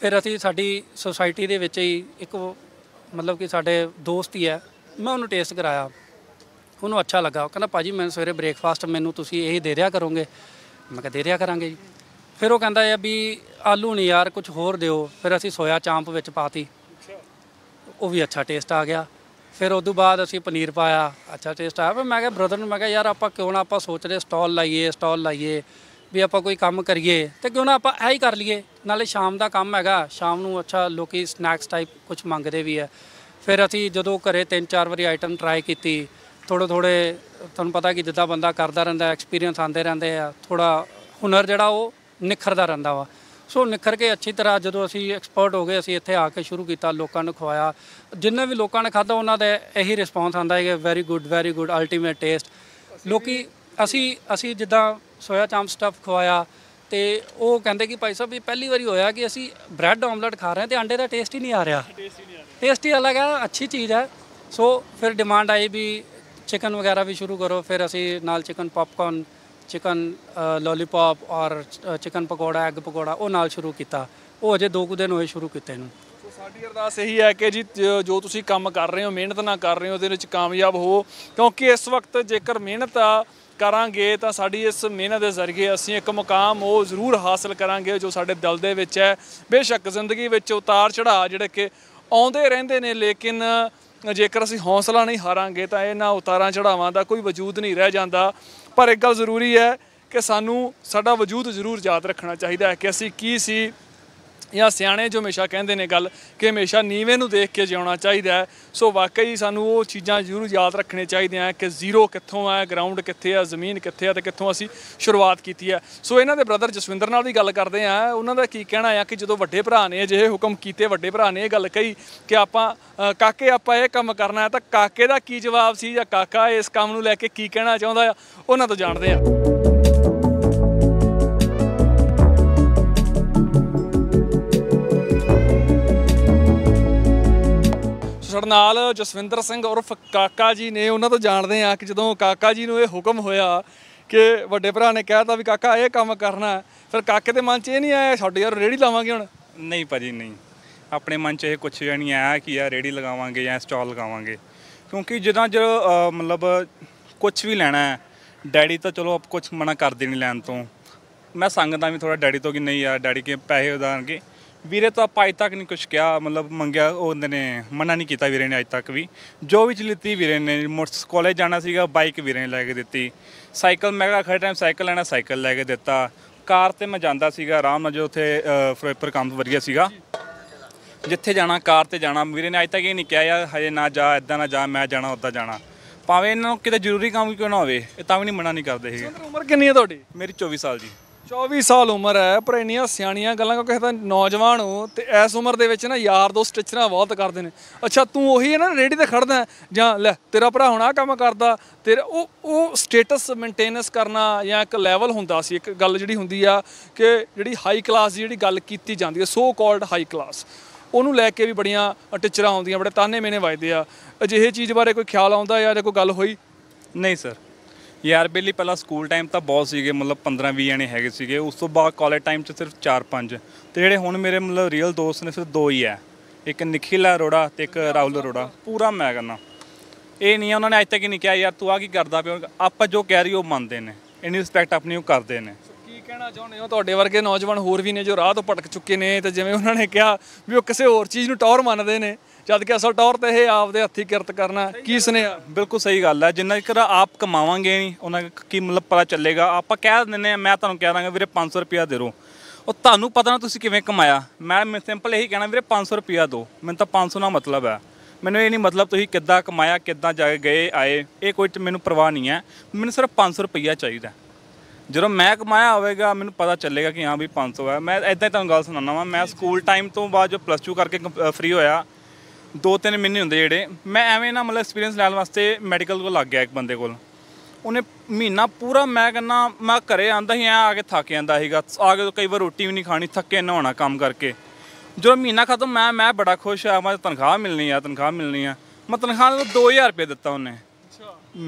ਫਿਰ ਅਸੀਂ ਸਾਡੀ ਸੋਸਾਇਟੀ ਦੇ ਵਿੱਚ ਹੀ ਇੱਕ ਮਤਲਬ ਕਿ ਸਾਡੇ ਦੋਸਤ ਹੀ ਹੈ ਮੈਂ ਉਹਨੂੰ ਟੇਸਟ ਕਰਾਇਆ ਉਹਨੂੰ ਅੱਛਾ ਲੱਗਾ ਉਹ ਕਹਿੰਦਾ ਭਾਜੀ ਮੈਨੂੰ ਸਵੇਰੇ ਬ੍ਰੇਕਫਾਸਟ ਮੈਨੂੰ ਤੁਸੀਂ ਇਹ ਦੇ ਰਿਆ ਕਰੋਗੇ ਮੈਂ ਕਿਹਾ ਦੇ ਰਿਆ ਕਰਾਂਗੇ ਜੀ ਫਿਰ ਉਹ ਕਹਿੰਦਾ ਯਾ ਵੀ ਆਲੂ ਨਹੀਂ ਯਾਰ ਕੁਝ ਹੋਰ ਦਿਓ ਫਿਰ ਅਸੀਂ ਸੋਇਆ ਚਾਂਪ ਵਿੱਚ ਪਾਤੀ ਉਹ ਵੀ ਅੱਛਾ ਟੇਸਟ ਆ ਗਿਆ ਫਿਰ ਉਦੋਂ ਤੋਂ ਬਾਅਦ ਅਸੀਂ ਪਨੀਰ ਪਾਇਆ ਅੱਛਾ ਟੇਸਟ ਆਇਆ ਫਿਰ ਮੈਂ ਕਿਹਾ ਬ੍ਰਦਰ ਨੂੰ ਮੈਂ ਕਿਹਾ ਯਾਰ ਆਪਾਂ ਕਿਉਂ ਨਾ ਆਪਾਂ ਸੋਚ ਰਹੇ ਸਟਾਲ ਲਾਈਏ ਸਟਾਲ ਲਾਈਏ ਵੀ ਆਪਾਂ ਕੋਈ ਕੰਮ ਕਰੀਏ ਤੇ ਕਿਉਂ ਨਾ ਆਪਾਂ ਐ ਹੀ ਕਰ ਲਈਏ ਨਾਲੇ ਸ਼ਾਮ ਦਾ ਕੰਮ ਹੈਗਾ ਸ਼ਾਮ ਨੂੰ ਅੱਛਾ ਲੋਕੀ ਸਨੈਕਸ ਟਾਈਪ ਕੁਝ ਮੰਗਦੇ ਵੀ ਆ ਫਿਰ ਅਸੀਂ ਜਦੋਂ ਘਰੇ ਤਿੰਨ ਚਾਰ ਵਾਰੀ ਆਈਟਮ ਟਰਾਈ ਕੀਤੀ ਥੋੜੇ ਥੋੜੇ ਤੁਹਾਨੂੰ ਪਤਾ ਕਿ ਜਿੱਦਾਂ ਬੰਦਾ ਕਰਦਾ ਰਹਿੰਦਾ ਐਕਸਪੀਰੀਅੰਸ ਆਂਦੇ ਰਹਿੰਦੇ ਆ ਥੋੜਾ ਹੁਨਰ ਜਿਹੜਾ ਉਹ ਨਿਖਰਦਾ ਰਹਿੰਦਾ ਵਾ ਸੋ ਨਿਖਰ ਕੇ ਅੱਛੀ ਤਰ੍ਹਾਂ ਜਦੋਂ ਅਸੀਂ ਐਕਸਪਰਟ ਹੋ ਗਏ ਅਸੀਂ ਇੱਥੇ ਆ ਕੇ ਸ਼ੁਰੂ ਕੀਤਾ ਲੋਕਾਂ ਨੂੰ ਖਵਾਇਆ ਜਿੰਨੇ ਵੀ ਲੋਕਾਂ ਨੇ ਖਾਧਾ ਉਹਨਾਂ ਦਾ ਇਹੀ ਰਿਸਪੌਂਸ ਆਂਦਾ ਹੈ ਕਿ very good very good ultimate taste ਲੋਕੀ ਅਸੀਂ ਅਸੀਂ ਜਿੱਦਾਂ ਸੋਇਆ ਚਾਂਪ ਸਟਫ ਖਵਾਇਆ ਤੇ ਉਹ ਕਹਿੰਦੇ ਕਿ ਭਾਈ ਸਾਹਿਬ ਇਹ ਪਹਿਲੀ ਵਾਰੀ ਹੋਇਆ ਕਿ ਅਸੀਂ ਬ੍ਰੈਡ ਆਮਲੇਟ ਖਾ ਰਹੇ ਹਾਂ ਤੇ ਅੰਡੇ ਦਾ ਟੇਸਟ ਹੀ ਨਹੀਂ ਆ ਰਿਹਾ ਟੇਸਟ ਹੀ ਅਲੱਗ ਆ ਅੱਛੀ ਚੀਜ਼ ਹੈ ਸੋ ਫਿਰ ਡਿਮਾਂਡ ਆਈ ਵੀ ਚਿਕਨ ਵਗੈਰਾ ਵੀ ਸ਼ੁਰੂ ਕਰੋ ਫਿਰ ਅਸੀਂ ਨਾਲ ਚਿਕਨ ਪਾਪਕਾਰਨ ਚਿਕਨ ਲੋਲੀਪੌਪ ਔਰ ਚਿਕਨ ਪਕੌੜਾ ਐਗ ਪਕੌੜਾ ਉਹ ਨਾਲ ਸ਼ੁਰੂ ਕੀਤਾ ਉਹ ਅਜੇ 2 ਕੁ ਦਿਨ ਹੋਏ ਸ਼ੁਰੂ ਕੀਤੇ ਨੂੰ ਸਾਡੀ ਅਰਦਾਸ ਇਹੀ ਹੈ ਕਿ ਜੀ ਜੋ ਤੁਸੀਂ ਕੰਮ ਕਰ ਰਹੇ ਹੋ ਮਿਹਨਤ ਨਾਲ ਕਰ ਰਹੇ ਹੋ ਉਹਦੇ ਵਿੱਚ ਕਾਮਯਾਬ ਹੋ ਕਿਉਂਕਿ ਇਸ ਵਕਤ ਜੇਕਰ ਮਿਹਨਤ ਆ ਕਰਾਂਗੇ ਤਾਂ ਸਾਡੀ ਇਸ ਮਿਹਨਤ ਦੇ ਜ਼ਰੀਏ ਅਸੀਂ ਇੱਕ ਮੁਕਾਮ ਉਹ ਜ਼ਰੂਰ ਹਾਸਲ ਕਰਾਂਗੇ ਜੋ ਸਾਡੇ ਦਿਲ ਦੇ ਵਿੱਚ ਹੈ ਬੇਸ਼ੱਕ ਜ਼ਿੰਦਗੀ ਵਿੱਚ ਉਤਾਰ ਚੜਾਅ ਜਿਹੜੇ ਕਿ ਆਉਂਦੇ ਰਹਿੰਦੇ ਨੇ ਲੇਕਿਨ ਜੇਕਰ ਅਸੀਂ ਹੌਸਲਾ ਨਹੀਂ ਹਾਰਾਂਗੇ ਤਾਂ ਇਹਨਾਂ ਉਤਾਰਾਂ ਚੜਾਵਾਂ ਦਾ ਕੋਈ ਵਜੂਦ ਨਹੀਂ ਰਹਿ ਜਾਂਦਾ ਪਰ ਇੱਕ ਗੱਲ ਜ਼ਰੂਰੀ ਹੈ ਕਿ ਸਾਨੂੰ ਸਾਡਾ ਵਜੂਦ ਜ਼ਰੂਰ ਯਾਦ ਰੱਖਣਾ ਚਾਹੀਦਾ ਹੈ ਕਿ ਅਸੀਂ ਕੀ ਸੀ ਜਾਂ ਸਿਆਣੇ ਜੋ ਹਮੇਸ਼ਾ ਕਹਿੰਦੇ ਨੇ ਗੱਲ ਕਿ ਹਮੇਸ਼ਾ ਨੀਵੇਂ ਨੂੰ ਦੇਖ ਕੇ ਜਿਉਣਾ ਚਾਹੀਦਾ ਹੈ ਸੋ ਵਾਕਈ ਸਾਨੂੰ ਉਹ ਚੀਜ਼ਾਂ ਜ਼ਰੂਰ ਯਾਦ ਰੱਖਣੇ ਚਾਹੀਦੇ ਆ ਕਿ ਜ਼ੀਰੋ ਕਿੱਥੋਂ ਆ ਗਰਾਊਂਡ ਕਿੱਥੇ ਆ ਜ਼ਮੀਨ ਕਿੱਥੇ ਆ ਤੇ ਕਿੱਥੋਂ ਅਸੀਂ ਸ਼ੁਰੂਆਤ ਕੀਤੀ ਹੈ ਸੋ ਇਹਨਾਂ ਦੇ ਬ੍ਰਦਰ ਜਸਵਿੰਦਰ ਨਾਲ ਵੀ ਗੱਲ ਕਰਦੇ ਆ ਉਹਨਾਂ ਦਾ ਕੀ ਕਹਿਣਾ ਆ ਕਿ ਜਦੋਂ ਵੱਡੇ ਭਰਾ ਨੇ ਅਜਿਹੇ ਹੁਕਮ ਕੀਤੇ ਵੱਡੇ ਭਰਾ ਨੇ ਇਹ ਗੱਲ ਕਹੀ ਕਿ ਆਪਾਂ ਕਾਕੇ ਆਪਾਂ ਇਹ ਕੰਮ ਕਰਨਾ ਹੈ ਤਾਂ ਕਾਕੇ ਦਾ ਕੀ ਜਵਾਬ ਸੀ ਜਾਂ ਕਾਕਾ ਇਸ ਕੰਮ ਨੂੰ ਲੈ ਕੇ ਕੀ ਕਹਿਣਾ ਚਾਹੁੰਦਾ ਆ ਉਹਨਾਂ ਤੋਂ ਜਾਣਦੇ ਆ ਸਾਡੇ ਨਾਲ ਜਸਵਿੰਦਰ ਸਿੰਘ ਉਰਫ ਕਾਕਾ ਜੀ ਨੇ ਉਹਨਾਂ ਤੋਂ ਜਾਣਦੇ ਆ ਕਿ ਜਦੋਂ ਕਾਕਾ ਜੀ ਨੂੰ ਇਹ ਹੁਕਮ ਹੋਇਆ ਕਿ ਵੱਡੇ ਭਰਾ ਨੇ ਕਹਿਤਾ ਵੀ ਕਾਕਾ ਇਹ ਕੰਮ ਕਰਨਾ ਫਿਰ ਕਾਕੇ ਦੇ ਮਨ 'ਚ ਇਹ ਨਹੀਂ ਆਇਆ ਸਾਡੇ ਯਾਰ ਰੇੜੀ ਲਾਵਾਂਗੇ ਹੁਣ ਨਹੀਂ ਭਾਜੀ ਨਹੀਂ ਆਪਣੇ ਮਨ 'ਚ ਇਹ ਕੁਛ ਨਹੀਂ ਆਇਆ ਕਿ ਯਾਰ ਰੇੜੀ ਲਗਾਵਾਂਗੇ ਜਾਂ ਸਟਾਲ ਲਗਾਵਾਂਗੇ ਕਿਉਂਕਿ ਜਦੋਂ ਜ ਮਤਲਬ ਕੁਝ ਵੀ ਲੈਣਾ ਹੈ ਡੈਡੀ ਤਾਂ ਚਲੋ ਆਪ ਕੁਝ ਮਨਾ ਕਰਦੇ ਨਹੀਂ ਲੈਣ ਤੋਂ ਮੈਂ ਸੰਗਦਾ ਵੀ ਥੋੜਾ ਡੈਡੀ ਤੋਂ ਕਿ ਨਹੀਂ ਯਾਰ ਡੈਡੀ ਕੇ ਪੈਸੇ ਉਦਾਰਨਗੇ ਵੀਰੇ ਤਾਂ ਆਪਾਂ ਤੱਕ ਨਹੀਂ ਕੁਝ ਕਿਹਾ ਮਤਲਬ ਮੰਗਿਆ ਉਹਨੇ ਨੇ ਮਨਾ ਨਹੀਂ ਕੀਤਾ ਵੀਰੇ ਨੇ ਅਜ ਤੱਕ ਵੀ ਜੋ ਵੀ ਚਲਿੱਤੀ ਵੀਰੇ ਨੇ ਮੋਟਰਸ ਕਾਲਜ ਜਾਣਾ ਸੀਗਾ ਬਾਈਕ ਵੀਰੇ ਨੇ ਲੈ ਕੇ ਦਿੱਤੀ ਸਾਈਕਲ ਮੈਂ ਕਿਹਾ ਖੜੇ ਟਾਈਮ ਸਾਈਕਲ ਲੈਣਾ ਸਾਈਕਲ ਲੈ ਕੇ ਦਿੱਤਾ ਕਾਰ ਤੇ ਮੈਂ ਜਾਂਦਾ ਸੀਗਾ ਆਰਾਮ ਨਾਲ ਜੋ ਉੱਥੇ ਫਿਰੋਜ਼ਪੁਰ ਕੰਮ ਵਧੀਆ ਸੀਗਾ ਜਿੱਥੇ ਜਾਣਾ ਕਾਰ ਤੇ ਜਾਣਾ ਵੀਰੇ ਨੇ ਅਜ ਤੱਕ ਇਹ ਨਹੀਂ ਕਿਹਾ ਯਾਰ ਹਜੇ ਨਾ ਜਾ ਇਦਾਂ ਨਾ ਜਾ ਮੈਂ ਜਾਣਾ ਉੱਦਾਂ ਜਾਣਾ ਭਾਵੇਂ ਇਹਨਾਂ ਨੂੰ ਕਿਤੇ ਜ਼ਰੂਰੀ ਕੰਮ ਕਿਉਂ ਨਾ ਹੋਵੇ ਇਹ ਤਾਂ ਵੀ ਨਹੀਂ ਮਨਾ ਨਹੀਂ ਕਰਦੇ ਇਹ ਉਮਰ ਕਿੰਨੀ ਹੈ ਤੁਹਾਡੀ ਮੇਰੀ 24 ਸਾਲ ਦੀ 24 ਸਾਲ ਉਮਰ ਹੈ ਪਰ ਇੰਨੀਆਂ ਸਿਆਣੀਆਂ ਗੱਲਾਂ ਕਿਸੇ ਤਾਂ ਨੌਜਵਾਨ ਹੋ ਤੇ ਇਸ ਉਮਰ ਦੇ ਵਿੱਚ ਨਾ ਯਾਰ ਦੋਸਤ ਟਿਚਰਾਂ ਬਹੁਤ ਕਰਦੇ ਨੇ ਅੱਛਾ ਤੂੰ ਉਹੀ ਹੈ ਨਾ ਰੇੜੀ ਤੇ ਖੜਦਾ ਜਾਂ ਲੈ ਤੇਰਾ ਭਰਾ ਹੁਣ ਆ ਕੰਮ ਕਰਦਾ ਤੇਰਾ ਉਹ ਉਹ ਸਟੇਟਸ ਮੇਨਟੇਨੈਂਸ ਕਰਨਾ ਜਾਂ ਇੱਕ ਲੈਵਲ ਹੁੰਦਾ ਸੀ ਇੱਕ ਗੱਲ ਜਿਹੜੀ ਹੁੰਦੀ ਆ ਕਿ ਜਿਹੜੀ ਹਾਈ ਕਲਾਸ ਦੀ ਜਿਹੜੀ ਗੱਲ ਕੀਤੀ ਜਾਂਦੀ ਹੈ ਸੋ ਕਾਲਡ ਹਾਈ ਕਲਾਸ ਉਹਨੂੰ ਲੈ ਕੇ ਵੀ ਬੜੀਆਂ ਟਿਚਰਾਂ ਆਉਂਦੀਆਂ ਬੜੇ ਤਾਨੇ ਮੇਨੇ ਵੱਜਦੇ ਆ ਅਜਿਹੇ ਚੀਜ਼ ਬਾਰੇ ਕੋਈ ਖਿਆਲ ਆਉਂਦਾ ਜਾਂ ਕੋਈ ਗੱਲ ਹੋਈ ਨਹੀਂ ਸਰ ਯਾਰ ਬੇਲੀ ਪਹਿਲਾਂ ਸਕੂਲ ਟਾਈਮ ਤਾਂ ਬਹੁਤ ਸੀਗੇ ਮਤਲਬ 15 20 ਜਣੇ ਹੈਗੇ ਸੀਗੇ ਉਸ ਤੋਂ ਬਾਅਦ ਕਾਲਜ ਟਾਈਮ 'ਚ ਸਿਰਫ 4-5 ਤੇ ਜਿਹੜੇ ਹੁਣ ਮੇਰੇ ਮਤਲਬ ਰੀਅਲ ਦੋਸਤ ਨੇ ਸਿਰਫ ਦੋ ਹੀ ਐ ਇੱਕ ਨikhil ਅਰੋੜਾ ਤੇ ਇੱਕ ਰਾਹੁਲ ਅਰੋੜਾ ਪੂਰਾ ਮੈਂ ਕਹਿੰਦਾ ਇਹ ਨਹੀਂ ਉਹਨਾਂ ਨੇ ਅੱਜ ਤੱਕ ਹੀ ਨਹੀਂ ਕਿਹਾ ਯਾਰ ਤੂੰ ਆ ਕੀ ਕਰਦਾ ਪਿਆ ਆਪਾਂ ਜੋ ਕਹਿ ਰਹੀ ਉਹ ਮੰਨਦੇ ਨੇ ਇਨੀ ਰਿਸਪੈਕਟ ਆਪਣੀ ਉਹ ਕਰਦੇ ਨੇ ਕੀ ਕਹਿਣਾ ਚਾਹੁੰਦੇ ਹੋ ਤੁਹਾਡੇ ਵਰਗੇ ਨੌਜਵਾਨ ਹੋਰ ਵੀ ਨੇ ਜੋ ਰਾਹ ਤੋਂ ਭਟਕ ਚੁੱਕੇ ਨੇ ਤੇ ਜਿਵੇਂ ਉਹਨਾਂ ਨੇ ਕਿਹਾ ਵੀ ਉਹ ਕਿਸੇ ਹੋਰ ਚੀਜ਼ ਨੂੰ ਟੌਰ ਮੰਨਦੇ ਨੇ ਜਦ ਕਿ ਅਸਲ ਤੌਰ ਤੇ ਇਹ ਆਪਦੇ ਹੱਥੀ ਕਿਰਤ ਕਰਨਾ ਕੀ ਸੁਨੇਹਾ ਬਿਲਕੁਲ ਸਹੀ ਗੱਲ ਹੈ ਜਿੰਨਾ ਕਿ ਆਪ ਕਮਾਵਾਂਗੇ ਨਹੀਂ ਉਹਨਾਂ ਕੀ ਮਤਲਬ ਪਤਾ ਚੱਲੇਗਾ ਆਪਾਂ ਕਹਿ ਦਿੰਨੇ ਆ ਮੈਂ ਤੁਹਾਨੂੰ ਕਹਿ ਦਾਂਗਾ ਵੀਰੇ 500 ਰੁਪਿਆ ਦੇ ਰੋ ਉਹ ਤੁਹਾਨੂੰ ਪਤਾ ਨਾ ਤੁਸੀਂ ਕਿਵੇਂ ਕਮਾਇਆ ਮੈਂ ਸਿੰਪਲ ਇਹੀ ਕਹਿਣਾ ਵੀਰੇ 500 ਰੁਪਿਆ ਦਿਓ ਮੈਨੂੰ ਤਾਂ 500 ਨਾਲ ਮਤਲਬ ਹੈ ਮੈਨੂੰ ਇਹ ਨਹੀਂ ਮਤਲਬ ਤੁਸੀਂ ਕਿੱਦਾਂ ਕਮਾਇਆ ਕਿੱਦਾਂ ਜਾ ਗਏ ਆਏ ਇਹ ਕੋਈ ਮੈਨੂੰ ਪਰਵਾਹ ਨਹੀਂ ਹੈ ਮੈਨੂੰ ਸਿਰਫ 500 ਰੁਪਿਆ ਚਾਹੀਦਾ ਜਦੋਂ ਮੈਂ ਕਮਾਇਆ ਹੋਵੇਗਾ ਮੈਨੂੰ ਪਤਾ ਚੱਲੇਗਾ ਕਿ ਹਾਂ ਵੀ 500 ਹੈ ਮੈਂ ਇਦਾਂ ਹੀ ਤੁਹਾਨੂੰ ਗੱਲ ਸੁਣਾਉਣਾ ਵਾਂ ਮੈਂ ਸਕੂਲ ਟਾਈਮ ਤੋਂ ਬਾਅਦ ਜੋ ਪਲੱਸ 2 ਕਰਕੇ ਫ੍ਰੀ ਹੋਇਆ ਦੋ ਤਿੰਨ ਮਹੀਨੇ ਹੁੰਦੇ ਜਿਹੜੇ ਮੈਂ ਐਵੇਂ ਨਾ ਮਤਲਬ ਐਕਸਪੀਰੀਅੰਸ ਲੈਣ ਵਾਸਤੇ ਮੈਡੀਕਲ ਕੋਲ ਲੱਗ ਗਿਆ ਇੱਕ ਬੰਦੇ ਕੋਲ ਉਹਨੇ ਮਹੀਨਾ ਪੂਰਾ ਮੈਂ ਕਹਿੰਦਾ ਮੈਂ ਘਰੇ ਆਂਦਾ ਹੀ ਆ ਕੇ ਥੱਕ ਜਾਂਦਾ ਸੀਗਾ ਆ ਕੇ ਕਈ ਵਾਰ ਰੋਟੀ ਵੀ ਨਹੀਂ ਖਾਣੀ ਥੱਕੇ ਨਾ ਹੋਣਾ ਕੰਮ ਕਰਕੇ ਜਦੋਂ ਮਹੀਨਾ ਖਤਮ ਮੈਂ ਮੈਂ ਬੜਾ ਖੁਸ਼ ਆ ਮੈਂ ਤਨਖਾਹ ਮਿਲਣੀ ਆ ਤਨਖਾਹ ਮਿਲਣੀ ਆ ਮੈਂ ਤਨਖਾਹ ਨੂੰ 2000 ਰੁਪਏ ਦਿੱਤਾ ਉਹਨੇ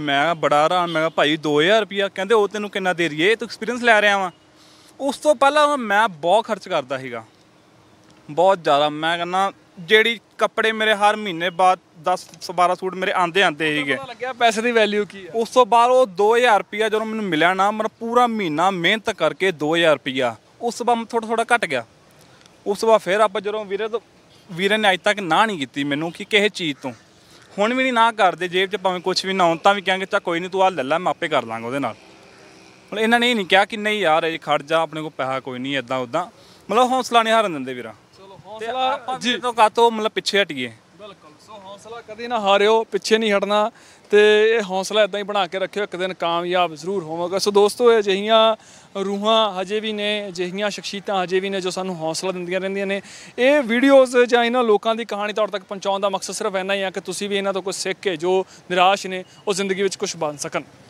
ਮੈਂ ਬੜਾ ਹੈਰਾਨ ਮੈਂ ਕਿਹਾ ਭਾਈ 2000 ਰੁਪਿਆ ਕਹਿੰਦੇ ਉਹ ਤੈਨੂੰ ਕਿੰਨਾ ਦੇ ਰਹੀਏ ਇਹ ਤੂੰ ਐਕਸਪੀਰੀਅੰਸ ਲੈ ਰਿਹਾ ਵਾਂ ਉਸ ਤੋਂ ਪਹਿਲਾਂ ਮੈਂ ਬਹੁਤ ਖਰਚ ਕਰਦਾ ਸੀਗਾ ਬਹੁਤ ਜ਼ਿਆਦਾ ਮੈਂ ਕਹਿੰਦਾ ਜਿਹੜੀ ਕੱਪੜੇ ਮੇਰੇ ਹਰ ਮਹੀਨੇ ਬਾਅਦ 10 12 ਸੂਟ ਮੇਰੇ ਆਂਦੇ ਆਂਦੇ ਹੀਗੇ ਪਤਾ ਲੱਗਿਆ ਪੈਸੇ ਦੀ ਵੈਲਿਊ ਕੀ ਹੈ ਉਸ ਤੋਂ ਬਾਅਦ ਉਹ 2000 ਰੁਪਿਆ ਜਦੋਂ ਮੈਨੂੰ ਮਿਲਿਆ ਨਾ ਮੈਂ ਪੂਰਾ ਮਹੀਨਾ ਮਿਹਨਤ ਕਰਕੇ 2000 ਰੁਪਿਆ ਉਸ ਤੋਂ ਬਾਅਦ ਥੋੜਾ ਥੋੜਾ ਘਟ ਗਿਆ ਉਸ ਤੋਂ ਬਾਅਦ ਫਿਰ ਆਪਾਂ ਜਦੋਂ ਵੀਰੇ ਤੋਂ ਵੀਰੇ ਨੇ ਅਜ ਤੱਕ ਨਾ ਨਹੀਂ ਕੀਤੀ ਮੈਨੂੰ ਕਿ ਕਿਸੇ ਚੀਜ਼ ਤੋਂ ਹੁਣ ਵੀ ਨਹੀਂ ਨਾ ਕਰਦੇ ਜੇਬ 'ਚ ਭਾਵੇਂ ਕੁਝ ਵੀ ਨਾ ਹੋਣ ਤਾਂ ਵੀ ਕਹਾਂਗੇ ਤਾਂ ਕੋਈ ਨਹੀਂ ਤੂੰ ਆ ਲੈ ਲੈ ਮੈਂ ਆਪੇ ਕਰ ਲਾਂਗਾ ਉਹਦੇ ਨਾਲ ਮਤਲਬ ਇਹਨਾਂ ਨੇ ਇਹ ਨਹੀਂ ਕਿਹਾ ਕਿ ਨਹੀਂ ਯਾਰ ਇਹ ਖੜ ਜਾ ਆਪਣੇ ਕੋਲ ਪੈਸਾ ਕੋਈ ਨਹੀਂ ਐਦਾਂ ਉਦਾਂ ਮਤਲਬ ਹੌਸਲਾ ਨਹੀਂ ਹਾਰਨ ਦਿੰਦੇ ਵੀਰਾ ਹੌਸਲਾ ਜੀ ਵੀ ਤੋਂ ਕਾਤੋਂ ਮਤਲਬ ਪਿੱਛੇ ਹਟੀਏ ਬਿਲਕੁਲ ਸੋ ਹੌਸਲਾ ਕਦੀ ਨਾ ਹਾਰਿਓ ਪਿੱਛੇ ਨਹੀਂ ਹਟਣਾ ਤੇ ਇਹ ਹੌਸਲਾ ਇਦਾਂ ਹੀ ਬਣਾ ਕੇ ਰੱਖਿਓ ਇੱਕ ਦਿਨ ਕਾਮਯਾਬ ਜ਼ਰੂਰ ਹੋਵੋਗੇ ਸੋ ਦੋਸਤੋ ਇਹ ਜਹੀਆਂ ਰੂਹਾਂ ਹਜੇ ਵੀ ਨੇ ਜਹੀਆਂ ਸ਼ਖਸੀਅਤਾਂ ਹਜੇ ਵੀ ਨੇ ਜੋ ਸਾਨੂੰ ਹੌਸਲਾ ਦਿੰਦੀਆਂ ਰਹਿੰਦੀਆਂ ਨੇ ਇਹ ਵੀਡੀਓਜ਼ ਜਾਂ ਇਹਨਾਂ ਲੋਕਾਂ ਦੀ ਕਹਾਣੀ ਤੌਰ ਤੱਕ ਪਹੁੰਚਾਉਣ ਦਾ ਮਕਸਦ ਸਿਰਫ ਇੰਨਾ ਹੀ ਆ ਕਿ ਤੁਸੀਂ ਵੀ ਇਹਨਾਂ ਤੋਂ ਕੁਝ ਸਿੱਖ ਕੇ ਜੋ ਨਿਰਾਸ਼ ਨੇ ਉਹ ਜ਼ਿੰਦਗੀ ਵਿੱਚ ਕੁਝ ਬਣ ਸਕਣ